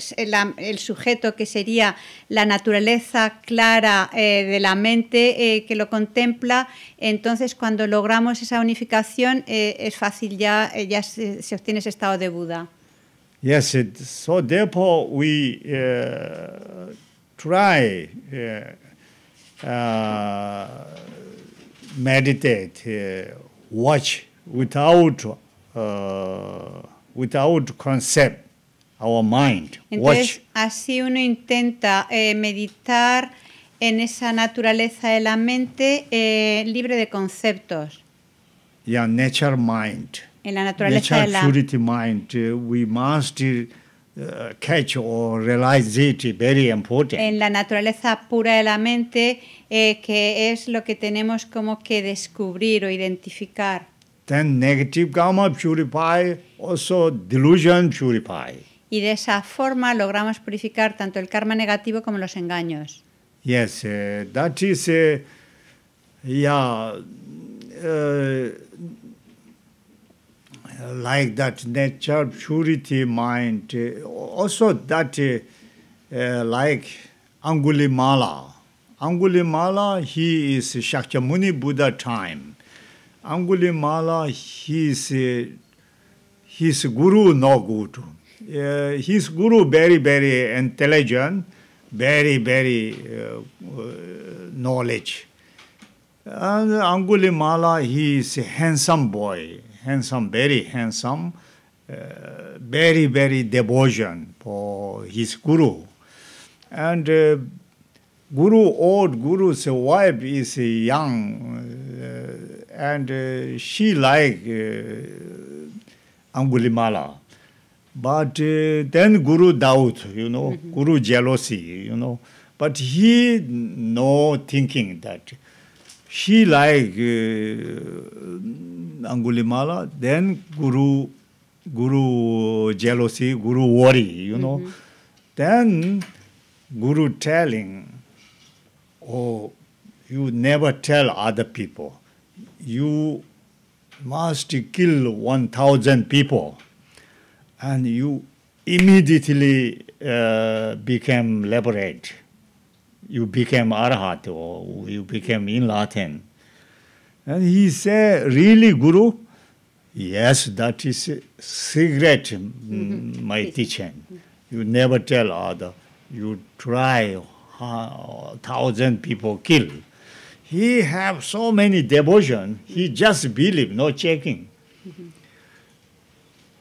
el sujeto que sería la naturaleza clara de la mente que lo contempla, entonces cuando logramos esa unificación es fácil ya, ya se, obtiene ese estado de Buda. Yes, it, so therefore we try uh, watch without Uh, concept, Entonces, así uno intenta eh, meditar en esa naturaleza de la mente eh, libre de conceptos. mind. En la naturaleza mind, eh, we must catch or realize it very important. En la naturaleza pura de la mente, que es lo que tenemos como que descubrir o identificar. Then negative karma purify, also delusion purify. Y de esa forma logramos purificar tanto el karma negativo como los engaños. Yes, eh, that is, uh, yeah, eh, like that nature purity mind, also that like Angulimala. Angulimala, he is Shakyamuni Buddha time. anguli mala he his guru no good he is guru very very intelligent very very knowledge anguli mala he is handsome boy handsome very handsome very very devotion for his guru and e, guru old guru's wife is young e, and uh, she like uh, angulimala but uh, then guru doubt you know mm -hmm. guru jealousy you know but he no thinking that she like uh, angulimala then guru guru jealousy guru worry you know mm -hmm. then guru telling oh you never tell other people you must kill 1,000 people. And you immediately uh, became liberate. You became arhat or you became in Latin. And he said, really, Guru? Yes, that is secret, mm -hmm. my teaching. You never tell other. You try uh, thousand people kill he have so many devotion, he just believe, no checking.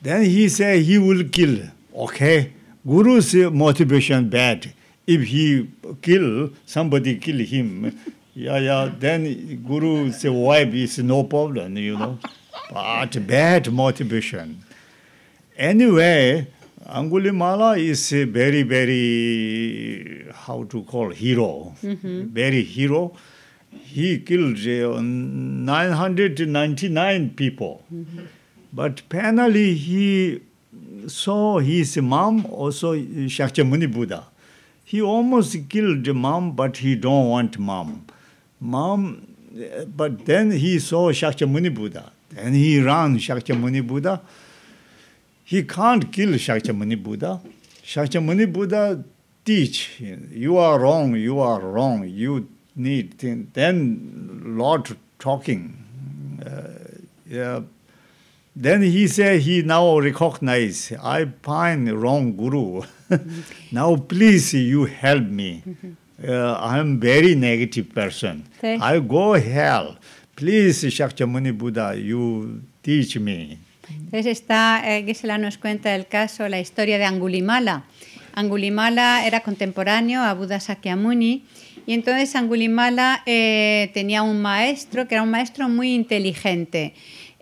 Then he say he will kill. Okay, Guru's motivation bad. If he kill, somebody kill him. yeah, yeah. Then Guru say wife is no problem, you know. But bad motivation. Anyway, Angulimala is a very, very, how to call, hero. Mm-hmm. Very hero. he killed uh, 999 people. Mm-hmm. But finally, he saw his mom, also uh, Shakyamuni Buddha. He almost killed mom, but he don't want mom. Mom, uh, but then he saw Shakyamuni Buddha. Then he ran Shakyamuni Buddha. He can't kill Shakyamuni Buddha. Shakyamuni Buddha teach, you are wrong, you are wrong, you need. Then Lord talking. Uh, yeah. Then he said he now recognize I find wrong guru. now please you help me. Mm-hmm. Uh, I'm very negative person. Okay. I go hell. Please Shakyamuni Buddha, you teach me. Entonces está, eh, Gisela nos cuenta el caso, la historia de Angulimala. Angulimala era contemporáneo a Buda Sakyamuni y entonces Angulimala eh, tenía un maestro, que era un maestro muy inteligente.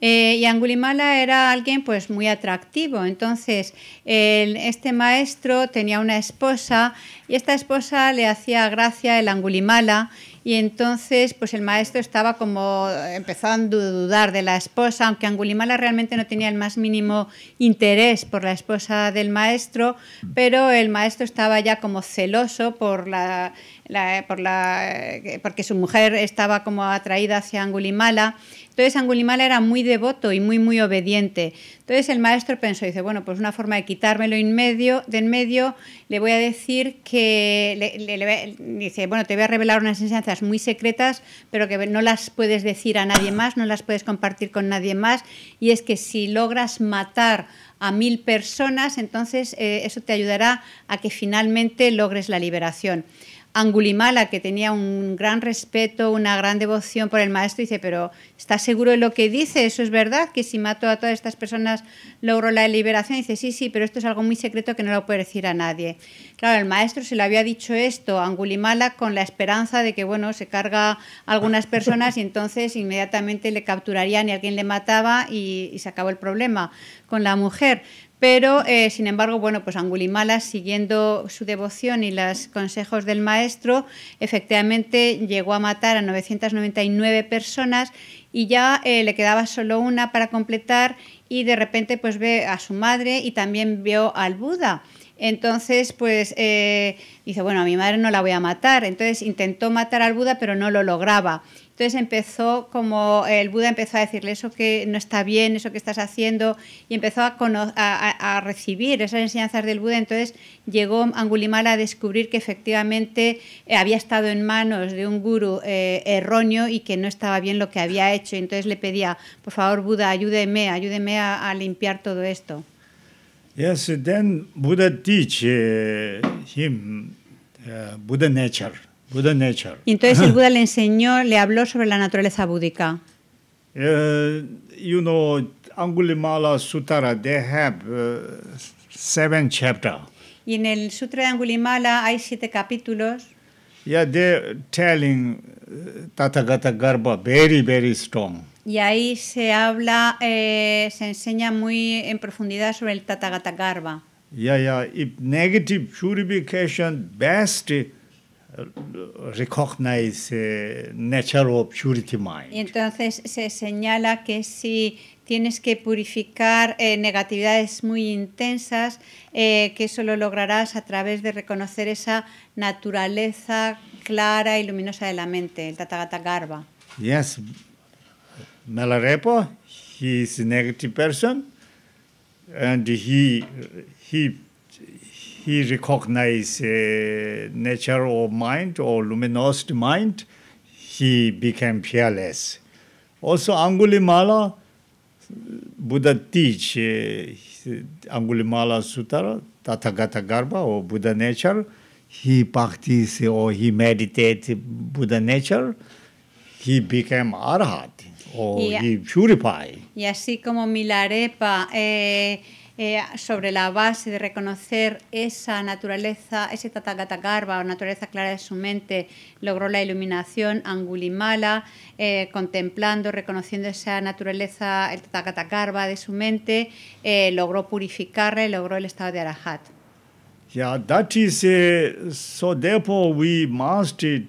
Eh, y Angulimala era alguien pues muy atractivo. Entonces, este maestro tenía una esposa y esta esposa le hacía gracia el Angulimala y entonces, pues el maestro estaba como eh, empezando a dudar de la esposa, aunque Angulimala realmente no tenía el más mínimo interés por la esposa del maestro, pero el maestro estaba ya como celoso por la, eh, porque su mujer estaba como atraída hacia Angulimala. Entonces Angulimala era muy devoto y muy, muy obediente. Entonces el maestro pensó, dice, bueno, pues una forma de quitármelo en medio, de en medio, le voy a decir que, le, dice, bueno, te voy a revelar unas enseñanzas muy secretas, pero que no las puedes decir a nadie más, no las puedes compartir con nadie más, y es que si logras matar a mil personas, entonces eh, eso te ayudará a que finalmente logres la liberación. Angulimala, que tenía un gran respeto, una gran devoción por el maestro, dice, pero ¿está seguro de lo que dice? ¿Eso es verdad? ¿Que si mato a todas estas personas logro la liberación? dice, sí, sí, pero esto es algo muy secreto que no lo puede decir a nadie. Claro, el maestro se le había dicho esto a Angulimala con la esperanza de que, bueno, se carga algunas personas y entonces inmediatamente le capturarían y alguien le mataba y se acabó el problema con la mujer. Pero, eh, sin embargo, bueno, pues Angulimala, siguiendo su devoción y los consejos del maestro, efectivamente llegó a matar a 999 personas y ya eh, le quedaba solo una para completar y de repente pues ve a su madre y también vio al Buda. Entonces, pues eh, dice, bueno, a mi madre no la voy a matar. Entonces intentó matar al Buda, pero no lo lograba. Entonces empezó como el Buda empezó a decirle eso que no está bien, eso que estás haciendo, y empezó a, a, recibir esas enseñanzas del Buda. Entonces llegó Angulimala a descubrir que efectivamente eh, había estado en manos de un guru eh, erróneo y que no estaba bien lo que había hecho. Entonces le pedía, por favor Buda, ayúdeme, ayúdeme a, limpiar todo esto. Yes, then Buddha teach eh, him uh, nature. Buddha nature. Y entonces el Buda le enseñó, le habló sobre la naturaleza búdica. Uh, you know, Angulimala Sutra, they have uh, seven chapters. Y en el Sutra de Angulimala hay siete capítulos. Yeah, they're telling eh, Tathagata Garba very, very strong. Y ahí se habla, eh, se enseña muy en profundidad sobre el Tathagata Garba. Yeah, yeah. If negative purification best recognize eh, purity mind. Y entonces se señala que si tienes que purificar eh, negatividades muy intensas, eh, que eso lo lograrás a través de reconocer esa naturaleza clara y luminosa de la mente, el tatagata Garba. Yes, he is negative person and he he he recognized nature or mind or luminous mind, he became fearless. Also, Angulimala, Buddha teach eh, Angulimala Sutra, Tathagata Garba or Buddha nature. He practice or he meditate Buddha nature. He became arhat or yeah. he purify. Y así como Milarepa. Eh, Eh, sobre la base de reconocer esa naturaleza, ese tatagatagarba o naturaleza clara de su mente, logró la iluminación Angulimala, eh, contemplando, reconociendo esa naturaleza, el tatagatagarba de su mente, eh, logró y logró el estado de Arahat. Yeah, that is eh, so therefore we must if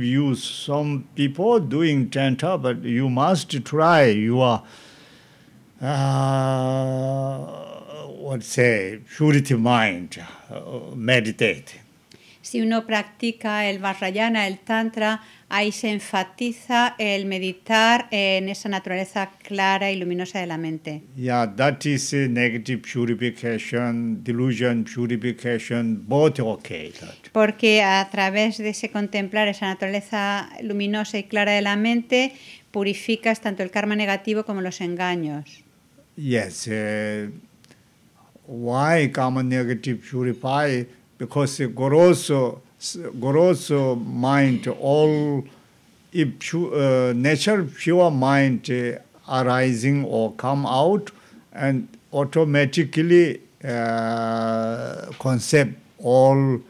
you some people doing tantra but you must try. You Uh, uh, meditate. Si uno practica el Vajrayana, el Tantra, ahí se enfatiza el meditar en esa naturaleza clara y luminosa de la mente. Yeah, that is negative purification, delusion purification, both okay. Porque a través de ese contemplar esa naturaleza luminosa y clara de la mente, purificas tanto el karma negativo como los engaños. Yes. Uh, why a negative purify? Because uh, Goroso, Goroso mind, all if pure, uh, nature pure mind uh, arising or come out, and automatically uh, concept all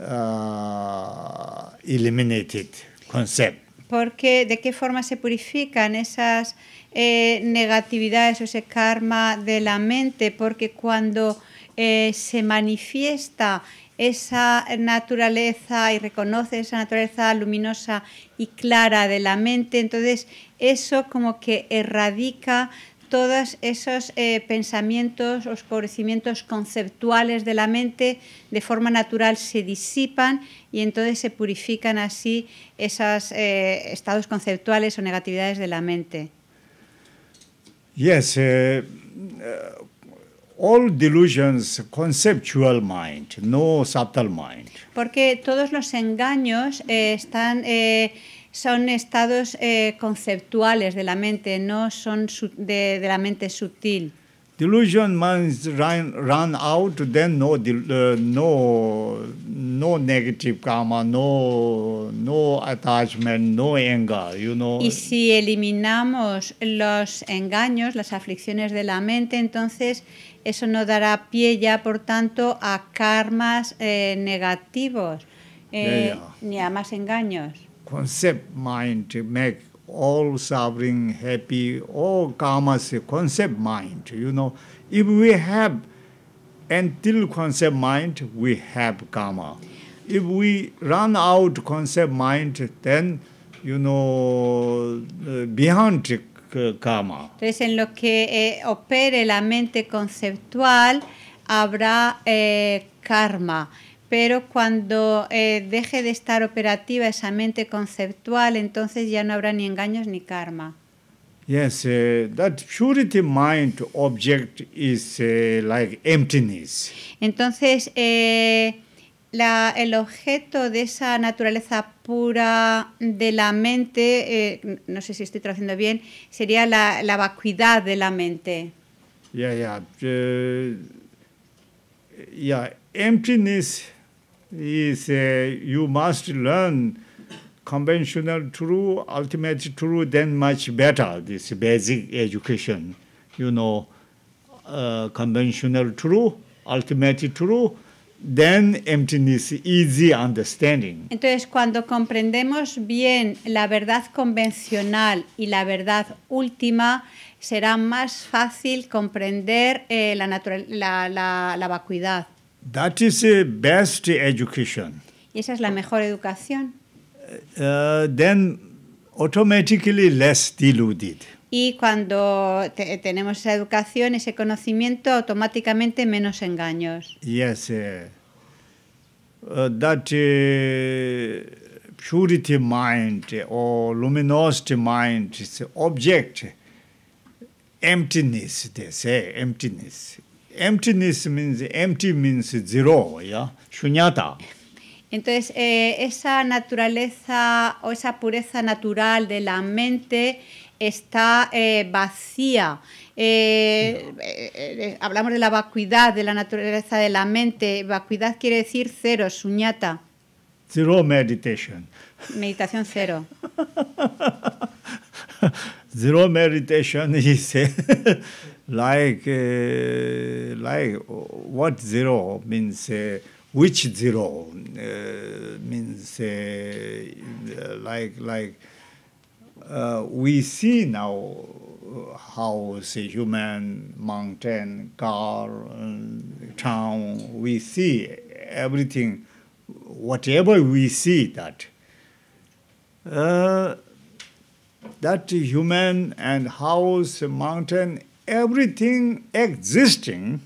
uh, eliminated concept. Porque de qué forma se purifican esas Eh, negatividades o ese karma de la mente, porque cuando eh, se manifiesta esa naturaleza y reconoce esa naturaleza luminosa y clara de la mente, entonces eso como que erradica todos esos eh, pensamientos pensamientos, oscurecimientos conceptuales de la mente de forma natural se disipan y entonces se purifican así esos estados conceptuales o negatividades de la mente. Yes, uh, uh, all delusions, conceptual mind, no subtle mind. Porque todos los engaños eh, están, eh, son estados eh, conceptuales de la mente, no son de, de, la mente sutil. Delusion minds run, run out, then no, uh, no no negative karma, no, no attachment, no anger, you know. Y si eliminamos los engaños, las aflicciones de la mente, entonces eso no dará pie ya, por tanto, a karmas eh, negativos, eh, ni a más engaños. Concept mind make all suffering happy, all karmas, concept mind, you know. If we have until concept mind, we have karma. If we run out concept mind, then, you know, uh, Entonces, en lo que eh, opere la mente conceptual, habrá eh, karma. Pero cuando eh, deje de estar operativa esa mente conceptual, entonces ya no habrá ni engaños ni karma. Yes, uh, that purity mind object is uh, like emptiness. Entonces, eh, la, el objeto de esa naturaleza pura de la mente, eh, no sé si estoy traduciendo bien, sería la, la, vacuidad de la mente. Yeah, yeah. Uh, yeah, emptiness is you must learn conventional true, ultimate true, then much better. This basic education, you know, uh, conventional true, ultimate true. Then emptiness, easy understanding. Entonces, cuando comprendemos bien la verdad convencional y la verdad última, será más fácil comprender eh, la, la, la, la, vacuidad. That is the best education. Y esa es la mejor educación. Eh, then automatically less deluded. Y cuando tenemos esa educación, ese conocimiento, automáticamente menos engaños. Yes, uh, uh, that purity mind or luminosity mind is object emptiness. They say emptiness. Emptiness means empty means zero, yeah, shunyata. Entonces, eh, esa naturaleza o esa pureza natural de la mente está eh, vacía. Eh, hablamos de la vacuidad, de la naturaleza de la mente. Vacuidad quiere decir cero, suñata. Zero meditation. Meditación cero. zero meditation is like, like what zero means. which zero uh, means uh, like like uh, we see now how say human mountain car uh, town we see everything whatever we see that uh, that human and house mountain everything existing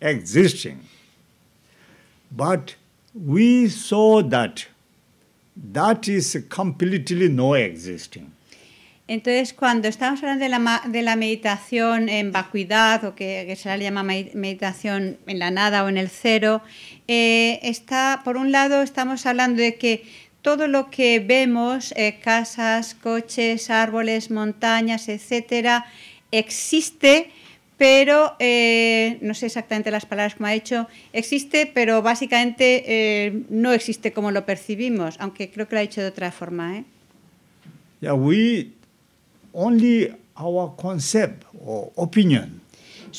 existing But we saw that that is completely no Entonces, cuando estamos hablando de la, de la meditación en vacuidad, o que, se le llama meditación en la nada o en el cero, eh, está, por un lado, estamos hablando de que todo lo que vemos, eh, casas, coches, árboles, montañas, etcétera, existe pero eh, no sé exactamente las palabras como ha hecho, existe, pero básicamente eh, no existe como lo percibimos, aunque creo que lo ha hecho de otra forma. ¿eh? we only our concept or opinion.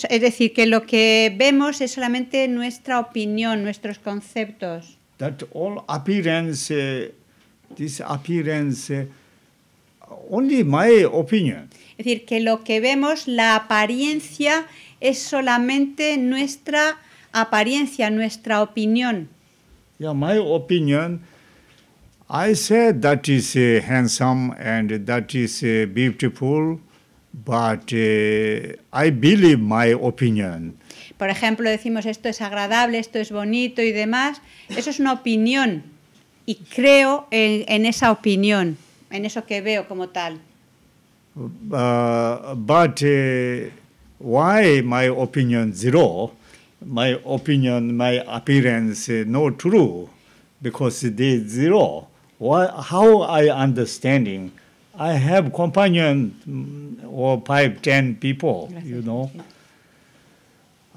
Es decir, que lo que vemos es solamente nuestra opinión, nuestros conceptos. That all appearance, this appearance, only my opinion. Es decir, que lo que vemos, la apariencia, es solamente nuestra apariencia, nuestra opinión. my opinion. I said that is uh, handsome and that is uh, beautiful, but uh, I believe my opinion. Por ejemplo, decimos esto es agradable, esto es bonito y demás. Eso es una opinión y creo en esa opinión. en eso que veo como tal. Uh, but uh, why my opinion zero? My opinion, my appearance uh, no true because they zero. Why, how I understanding? I have companion mm, or five, ten people, Gracias. you know.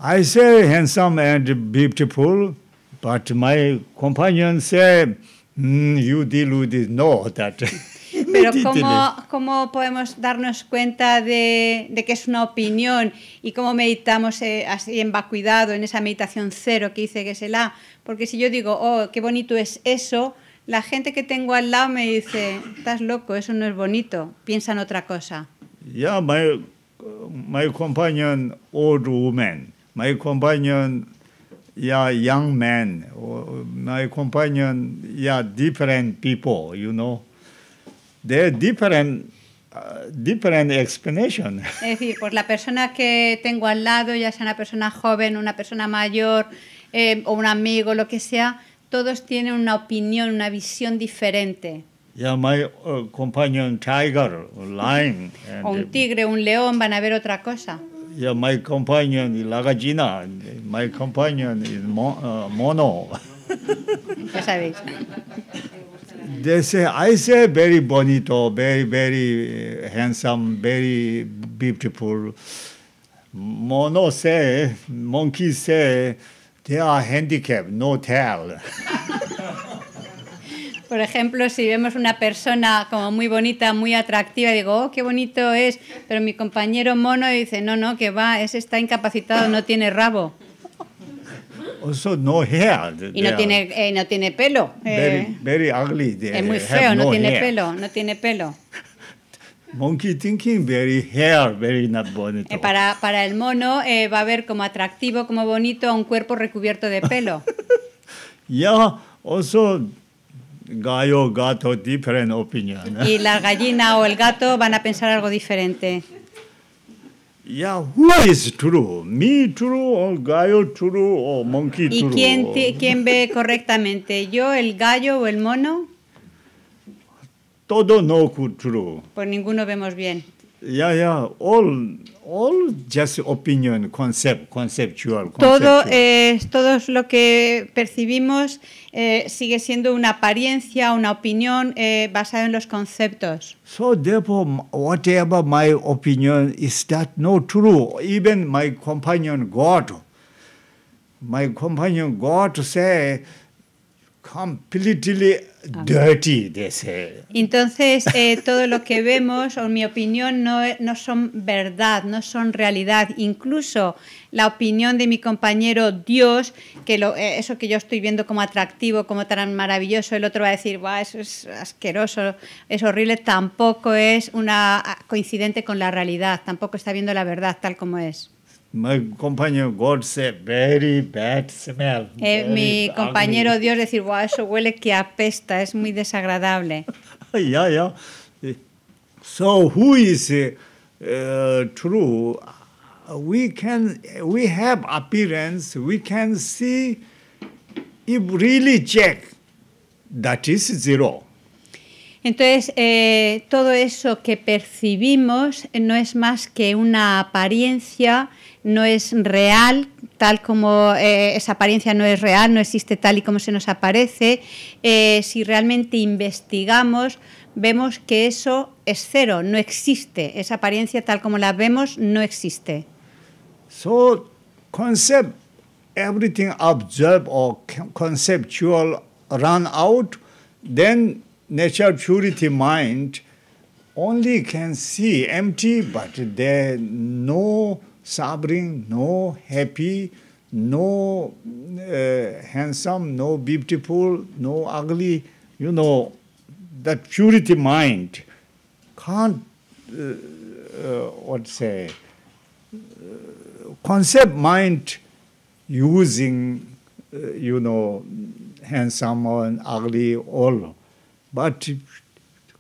I say handsome and beautiful, but my companion say, mm, you deal with this, no, that. pero ¿cómo, podemos darnos cuenta de, que es una opinión y cómo meditamos eh, así en vacuidad en esa meditación cero que dice que es el A? Porque si yo digo, oh, qué bonito es eso, la gente que tengo al lado me dice, estás loco, eso no es bonito, piensa en otra cosa. Yeah, my, my companion, old woman, my companion, ya young man, my companion, yeah, different people, you know there different uh, Es decir, la persona que tengo al lado, ya sea una persona joven, una persona mayor eh, o un amigo, lo que sea, todos tienen una opinión, una visión diferente. Yeah, my uh, companion tiger, lion, o un tigre, un león, van a ver otra cosa. Yeah, my companion la gallina, my companion is uh, mono. ya sabéis. Dice, I say very bonito, very, very eh, handsome, very beautiful. Mono say, monkey say, they are handicapped, no tell. Por ejemplo, si vemos una persona como muy bonita, muy atractiva, digo, oh, qué bonito es, pero mi compañero mono dice, no, no, que va, ese está incapacitado, no tiene rabo also no hair. Y no tiene, eh, no tiene pelo. Very, eh. very ugly. They es muy feo, no, tiene hair. pelo, no tiene pelo. Monkey thinking, very hair, very not bonito. Eh, para, para el mono eh, va a ver como atractivo, como bonito a un cuerpo recubierto de pelo. yeah, also gallo, gato, different opinion. y la gallina o el gato van a pensar algo diferente. Yeah, who is true? Me true o gallo true o monkey true? ¿Y quién, te, quién ve correctamente? ¿Yo, el gallo o el mono? Todo no true. Por ninguno vemos bien. Yeah, yeah. All, all just opinion, concept, conceptual. Todo es, eh, todo lo que percibimos eh, sigue siendo una apariencia, una opinión eh, basada en los conceptos. So therefore, whatever my opinion is that no true. Even my companion God, my companion God say completely dirty, they Entonces, eh, todo lo que vemos, en mi opinión, no, no son verdad, no son realidad. Incluso la opinión de mi compañero Dios, que lo, eh, eso que yo estoy viendo como atractivo, como tan maravilloso, el otro va a decir, Buah, eso es asqueroso, es horrible, tampoco es una coincidente con la realidad, tampoco está viendo la verdad tal como es. My compañero God said, very bad smell. Eh, very mi compañero ugly. Dios decir, wow, eso huele que apesta, es muy desagradable. yeah, yeah. So who is uh, true? We can, we have appearance, we can see if really check, that is zero. Entonces, eh, todo eso que percibimos no es más que una apariencia, no es real, tal como eh, esa apariencia no es real, no existe tal y como se nos aparece. Eh, si realmente investigamos, vemos que eso es cero, no existe. Esa apariencia tal como la vemos no existe. So, concept, everything observed or conceptual run out, then nature purity mind only can see empty but there no suffering no happy no uh, handsome no beautiful no ugly you know that purity mind can't uh, uh, what say uh, concept mind using uh, you know handsome or ugly all But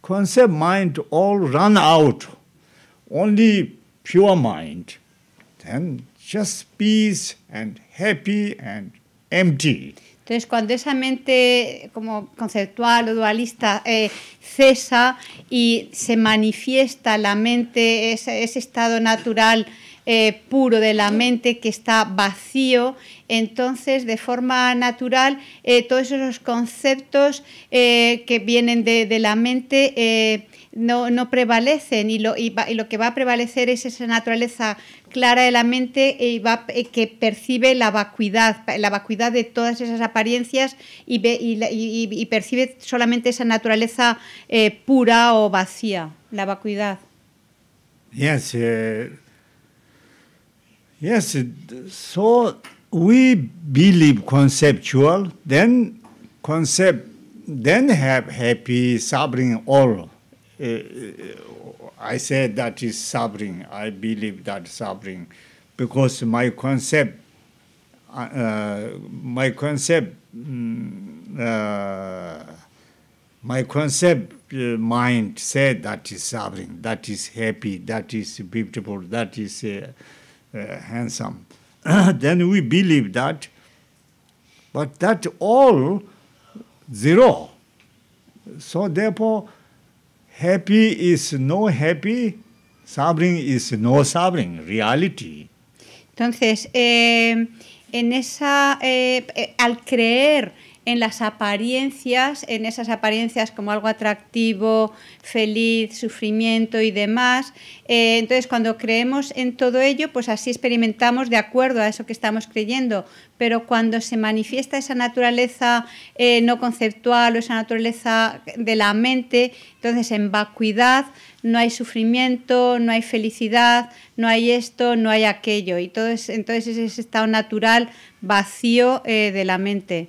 concept mind all run out, only pure mind. Then just peace and happy and empty. Entonces, cuando esa mente como conceptual o dualista eh, cesa y se manifiesta la mente, ese, ese estado natural eh, puro, de la mente que está vacío, entonces de forma natural eh, todos esos conceptos eh, que vienen de, la mente no, prevalecen y lo, y, lo que va a prevalecer es esa naturaleza clara de la mente que percibe la vacuidad, la vacuidad de todas esas apariencias y, percibe solamente esa naturaleza pura o vacía, la vacuidad. Yes, Yes, so we believe conceptual, then concept, then have happy, suffering, all. Uh, I said that is suffering. I believe that suffering, because my concept, uh, my concept, mm, uh, my concept uh, mind said that is suffering, that is happy, that is beautiful, that is. Uh, uh, handsome. then we believe that, but that all zero. So therefore, happy is no happy, suffering is no suffering, reality. Entonces, eh, en esa, eh, eh, al creer en las apariencias, en esas apariencias como algo atractivo, feliz, sufrimiento y demás. Eh, entonces, cuando creemos en todo ello, pues así experimentamos de acuerdo a eso que estamos creyendo. Pero cuando se manifiesta esa naturaleza eh, no conceptual o esa naturaleza de la mente, entonces en vacuidad no hay sufrimiento, no hay felicidad, no hay esto, no hay aquello. Y todo es, entonces es ese estado natural vacío eh, de la mente.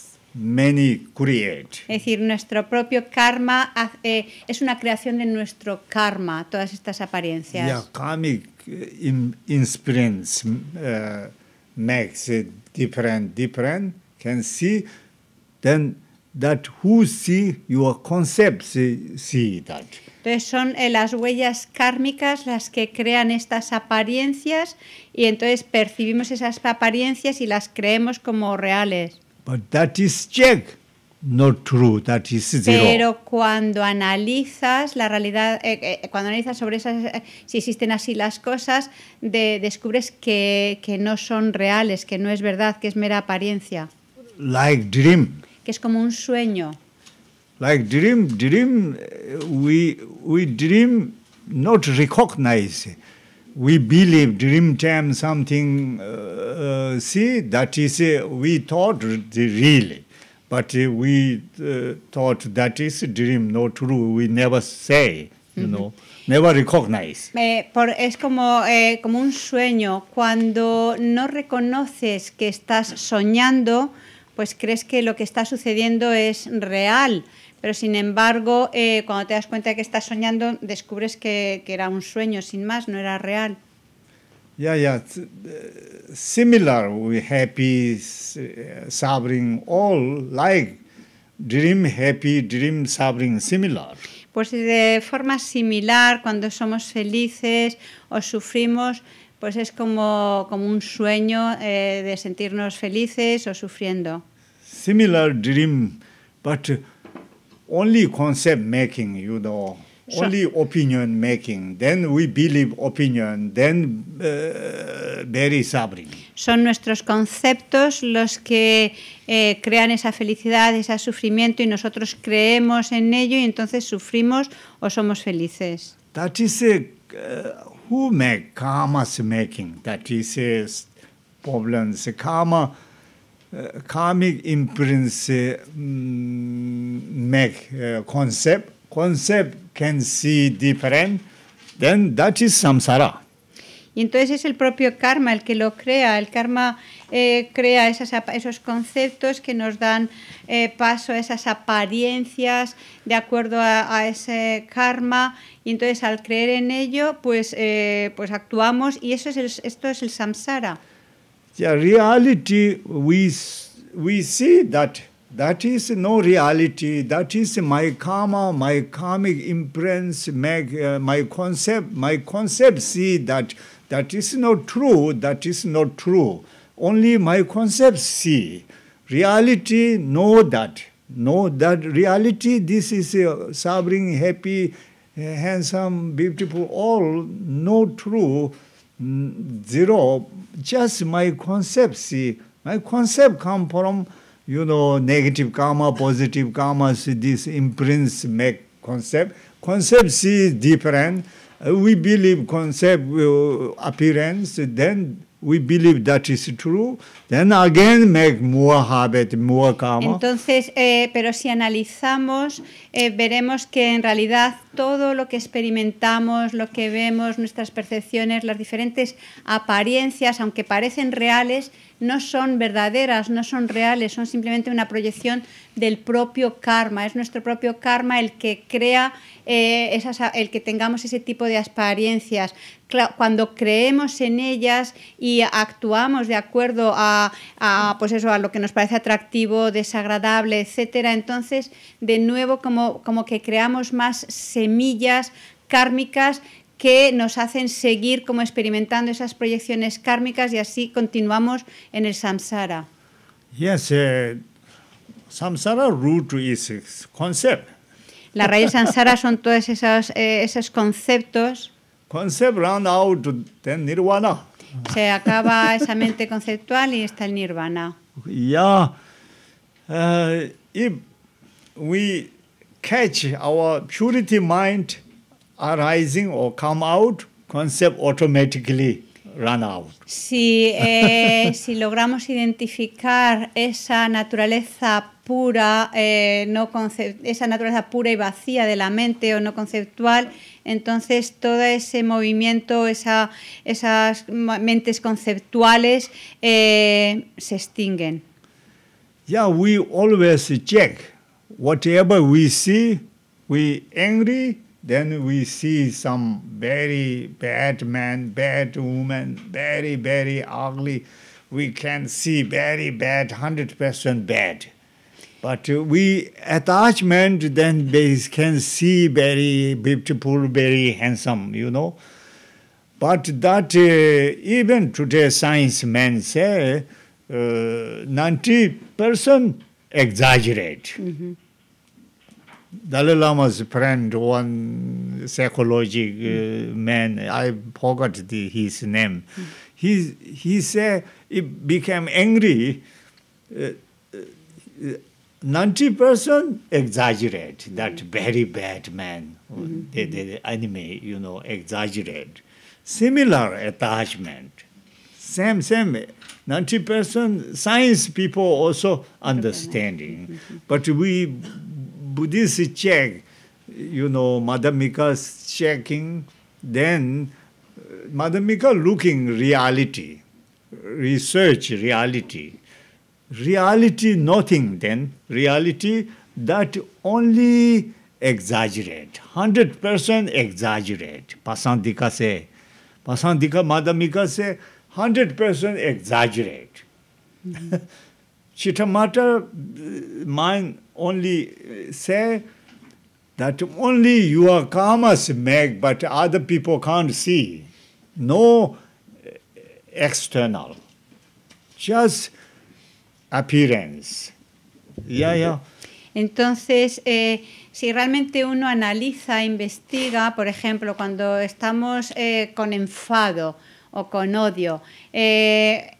Es decir, nuestro propio karma eh, es una creación de nuestro karma, todas estas apariencias. Eh, eh, different, different. Can see, then that who see your see, that. Entonces son las huellas kármicas las que crean estas apariencias y entonces percibimos esas apariencias y las creemos como reales. But that is Not true, that zero. Pero cuando analizas la realidad, eh, eh, cuando analizas sobre esas, eh, si existen así las cosas, descubres que, que, no son reales, que no es verdad, que es mera apariencia. Like dream. Que es como un sueño. Like dream, dream, we, we dream not recognize we believe dream time something uh, uh, see that is uh, we thought really but uh, we thought that is dream not true we never say you know never recognize eh, por, es como eh, como un sueño cuando no reconoces que estás soñando pues crees que lo que está sucediendo es real pero sin embargo, eh, cuando te das cuenta de que estás soñando, descubres que, era un sueño, sin más, no era real. Ya, yeah. Similar, we happy, eh, suffering, all like dream happy, dream suffering, similar. Pues de forma similar, cuando somos felices o sufrimos, pues es como, como un sueño eh, de sentirnos felices o sufriendo. Similar dream, but only concept making, you know, only opinion making. Then we believe opinion, then uh, very suffering. Son nuestros conceptos los que eh, crean esa felicidad, ese sufrimiento y nosotros creemos en ello y entonces sufrimos o somos felices. That is uh, who make karma's making. That is problems. Karma. Mm, uh, concept. Concept can samsara. Y entonces es el propio karma el que lo crea. El karma eh, crea esos conceptos que nos dan eh, paso a esas apariencias de acuerdo a, ese karma. Y entonces al creer en ello, pues, eh, pues actuamos. Y eso es esto es el samsara. Yeah, reality, we, we see that that is no reality. That is my karma, my karmic imprints, uh, my concept. My concept see that that is not true. That is not true. Only my concept see reality. Know that. Know that reality. This is uh, suffering, happy, uh, handsome, beautiful. All no true. zero just my concept see my concept come from you know negative karma positive karma see this imprints make concept concept see different uh, we believe concept uh, appearance then believe Entonces, pero si analizamos, eh, veremos que en realidad todo lo que experimentamos, lo que vemos, nuestras percepciones, las diferentes apariencias, aunque parecen reales, no son verdaderas, no son reales, son simplemente una proyección del propio karma. Es nuestro propio karma el que crea eh, el que tengamos ese tipo de apariencias cuando creemos en ellas y actuamos de acuerdo a, pues eso, a lo que nos parece atractivo, desagradable, etcétera, entonces de nuevo como, que creamos más semillas kármicas que nos hacen seguir como experimentando esas proyecciones kármicas y así continuamos en el samsara. Yes, eh, samsara root is concept. La raíz samsara son todos esos, eh, esos conceptos concept run out, then nirvana. Se acaba esa mente conceptual y está el nirvana. Yeah. Uh, if we catch our purity mind arising or come out, concept automatically run out. Si, eh, si logramos identificar esa naturaleza pura, eh, no esa naturaleza pura y vacía de la mente o no conceptual, entonces, todo ese movimiento, esas mentes conceptuales eh, se extinguen. Yeah, we always check whatever we see, we angry, then we see some very bad man, bad woman, very, very ugly. We can see very bad, 100% bad. but we attachment then they can see very beautiful very handsome you know but that uh, even today science men say uh, 90 person exaggerate mm -hmm. Dalai Lama's friend, one psychology uh, man, I forgot the, his name. Mm. He he said he became angry. Uh, uh 90% exaggerate that very bad man mm-hmm. the, anime you know exaggerate similar attachment same same 90% science people also understanding mm-hmm. but we buddhists check you know madamika's checking then uh, madamika looking reality research reality reality nothing then reality that only exaggerate 100% exaggerate pasandika se pasandika madamika se 100% exaggerate mm-hmm. chitamata mind only say that only your karmas make but other people can't see no eh, external just appearance. Ya, ya. Entonces, eh, si realmente uno analiza, investiga, por ejemplo, cuando estamos eh, con enfado o con odio, eh,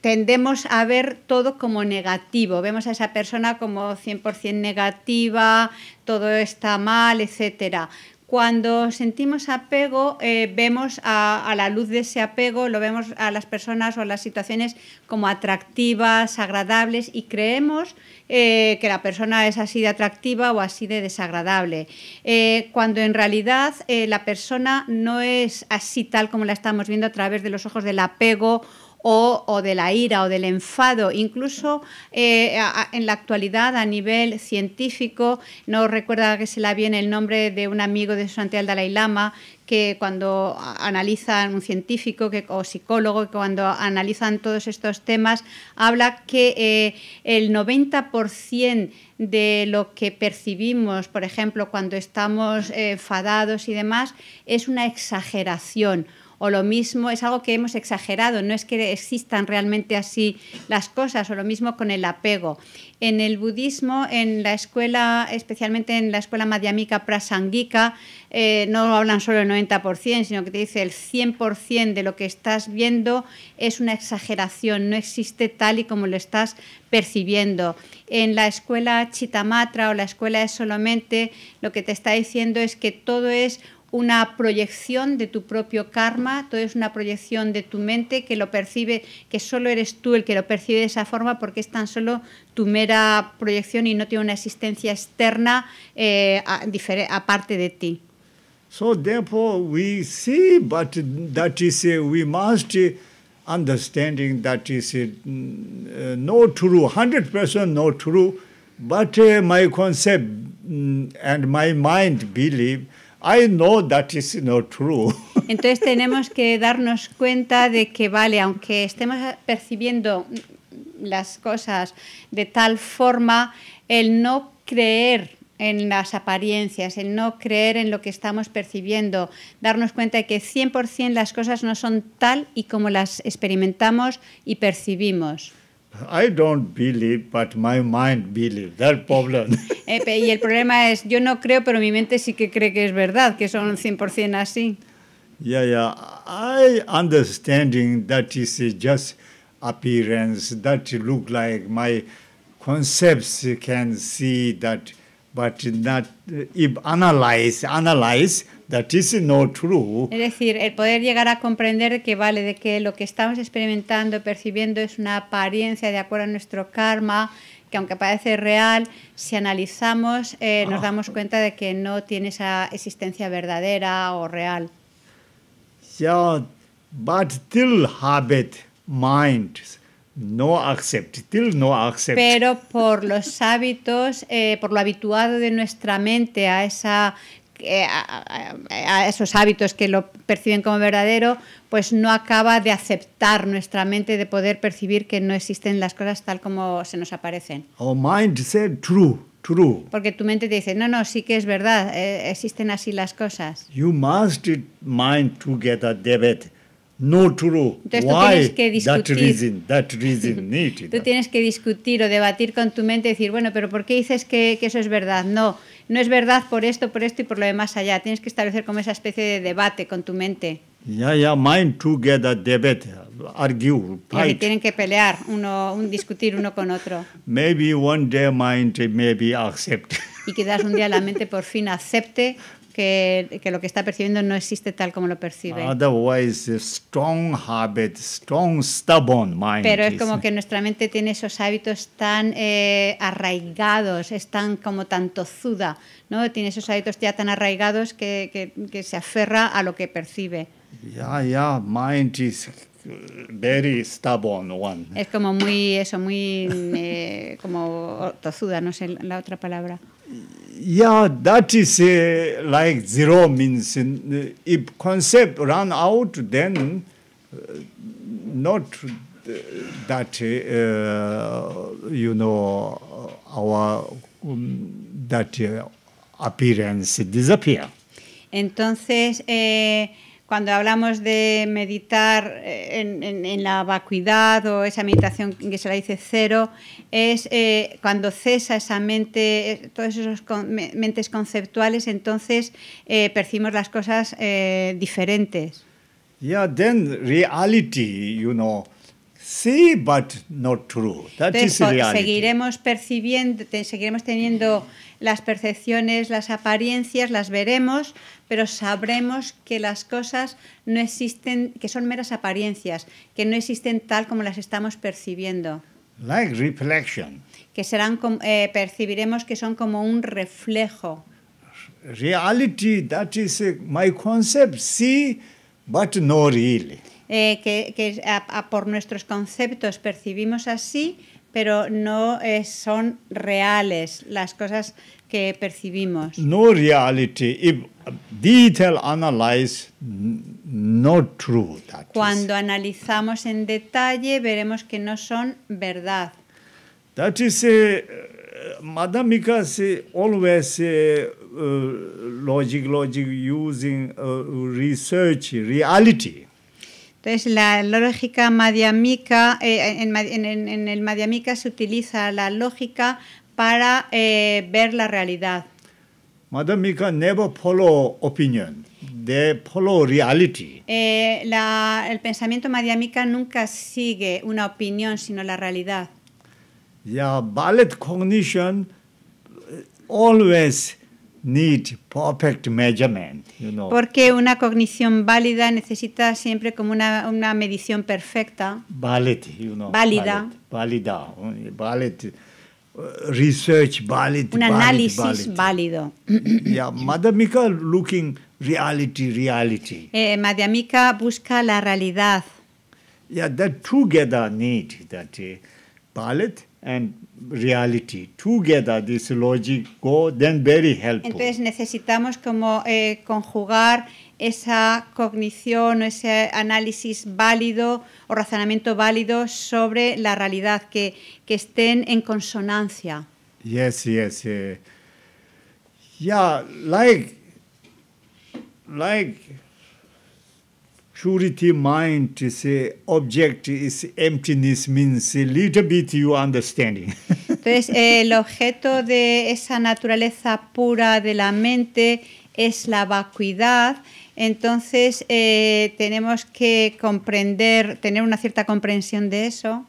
tendemos a ver todo como negativo. Vemos a esa persona como 100% negativa, todo está mal, etcétera. Cuando sentimos apego, eh, vemos a, la luz de ese apego, lo vemos a las personas o a las situaciones como atractivas, agradables y creemos eh, que la persona es así de atractiva o así de desagradable. Eh, cuando en realidad la persona no es así tal como la estamos viendo a través de los ojos del apego o, de la ira o del enfado. Incluso eh, en la actualidad, a nivel científico, no recuerda que se la viene el nombre de un amigo de su el Dalai Lama, que cuando analizan un científico que, o psicólogo, que cuando analizan todos estos temas, habla que eh, el 90% de lo que percibimos, por ejemplo, cuando estamos eh, enfadados y demás, es una exageración o lo mismo es algo que hemos exagerado, no es que existan realmente así las cosas, o lo mismo con el apego. En el budismo, en la escuela, especialmente en la escuela madhyamika prasangika, eh, no hablan solo el 90%, sino que te dice el 100% de lo que estás viendo es una exageración, no existe tal y como lo estás percibiendo. En la escuela chitamatra o la escuela es solamente, lo que te está diciendo es que todo es una proyección de tu propio karma, todo es una proyección de tu mente que lo percibe, que solo eres tú el que lo percibe de esa forma porque es tan solo tu mera proyección y no tiene una existencia externa eh, aparte de ti. So therefore we see, but that is we must understanding that is mm, no true, 100% no true, but uh, my concept mm, and my mind believe. Entonces tenemos que darnos cuenta de que, vale, aunque estemos percibiendo las cosas de tal forma, el no creer en las apariencias, el no creer en lo que estamos percibiendo, darnos cuenta de que 100% las cosas no son tal y como las experimentamos y percibimos. I don't believe, but my mind believes. That problem. y el problema es, yo no creo, pero mi mente sí que cree que es verdad, que son 100% así. Yeah, yeah. I understanding that is just appearance, that look like my concepts can see that, but not if analyze, analyze, Es decir, el poder llegar a comprender que vale de que lo que estamos experimentando, percibiendo es una apariencia de acuerdo a nuestro karma, que aunque parece real, si analizamos eh, nos ah. damos cuenta de que no tiene esa existencia verdadera o real. habit, no Pero por los hábitos, eh, por lo habituado de nuestra mente a esa a, esos hábitos que lo perciben como verdadero, pues no acaba de aceptar nuestra mente de poder percibir que no existen las cosas tal como se nos aparecen. mind said true, true. Porque tu mente te dice, no, no, sí que es verdad, eh, existen así las cosas. You must mind together, No true. tú tienes que discutir. That reason, that reason tú tienes que discutir o debatir con tu mente y decir, bueno, pero ¿por qué dices que eso es verdad? No no es verdad por esto, por esto y por lo demás allá. Tienes que establecer como esa especie de debate con tu mente. Ya, ya, mind together debate, argue, Y tienen que pelear, uno, un, discutir uno con otro. Maybe one day mind accept. Y quizás un día la mente por fin acepte que, lo que está percibiendo no existe tal como lo percibe. strong habit, strong, stubborn mind. Pero es como que nuestra mente tiene esos hábitos tan eh, arraigados, es tan como tan tozuda, ¿no? Tiene esos hábitos ya tan arraigados que, se aferra a lo que percibe. Yeah, yeah, mind is very stubborn one. Es como muy eso, muy eh, como tozuda, no sé la otra palabra. yeah, that is uh, like zero means in, uh, if concept run out, then uh, not uh, that uh, you know our um, that uh, appearance disappear. Entonces. Eh, cuando hablamos de meditar eh, en, la vacuidad o esa meditación que se la dice cero, es eh, cuando cesa esa mente, eh, todos esos mentes conceptuales, entonces percibimos las cosas diferentes. Yeah, then reality, you know. Sí, but not true. That Entonces, Seguiremos percibiendo, seguiremos teniendo las percepciones, las apariencias, las veremos, pero sabremos que las cosas no existen, que son meras apariencias, que no existen tal como las estamos percibiendo. Like reflection. Que serán, eh, percibiremos que son como un reflejo. Reality, that is eh, my concept, sí, but no really. Eh, que, por nuestros conceptos percibimos así, pero no son reales las cosas que percibimos. No reality if detail analyze no true. That Cuando is. analizamos en detalle veremos que no son verdad. That is a, eh, eh, Madam Mika eh, always uh, logic logic using uh, research reality. Entonces, la lógica madhyamika, eh, en, en, en, el madhyamika se utiliza la lógica para eh, ver la realidad. Madam, Mika never follow opinion. They follow reality. Eh, la, el pensamiento madiamica nunca sigue una opinión, sino la realidad. Yeah, ballet cognition eh, always need perfect measurement, you know. Porque una cognición válida necesita siempre como una, una medición perfecta. Valid, you know. Válida. Valid, válida. Valid. Eh, research valid. Un análisis valid, válido. Yeah, Madamika looking reality, reality. Eh, busca la realidad. Yeah, that together need that uh, valid and reality. Together this logic go then very helpful. Entonces necesitamos como eh, conjugar esa cognición o ese análisis válido o razonamiento válido sobre la realidad, que, estén en consonancia. Yes, yes. Eh. Yeah, like, like purity mind is eh, object is emptiness means a little understanding. Entonces, el objeto de esa naturaleza pura de la mente es la vacuidad entonces, eh, tenemos que comprender, tener una cierta comprensión de eso.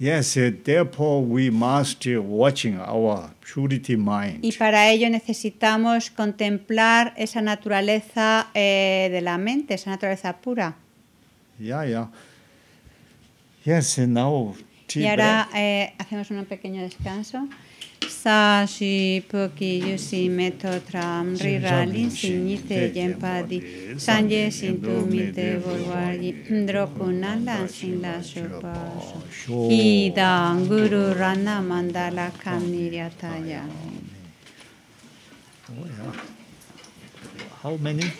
Yes, uh, therefore we must uh, watching our purity mind. Y para ello necesitamos contemplar esa naturaleza eh, de la mente, esa naturaleza pura. Uh, y ahora eh, hacemos un pequeño descanso. Sashi poki yusi metotram rirali sinite jempadi sanje sintu mite volvari dropunala sin la shopasho idam guru rana mandala kamniryataya. How many?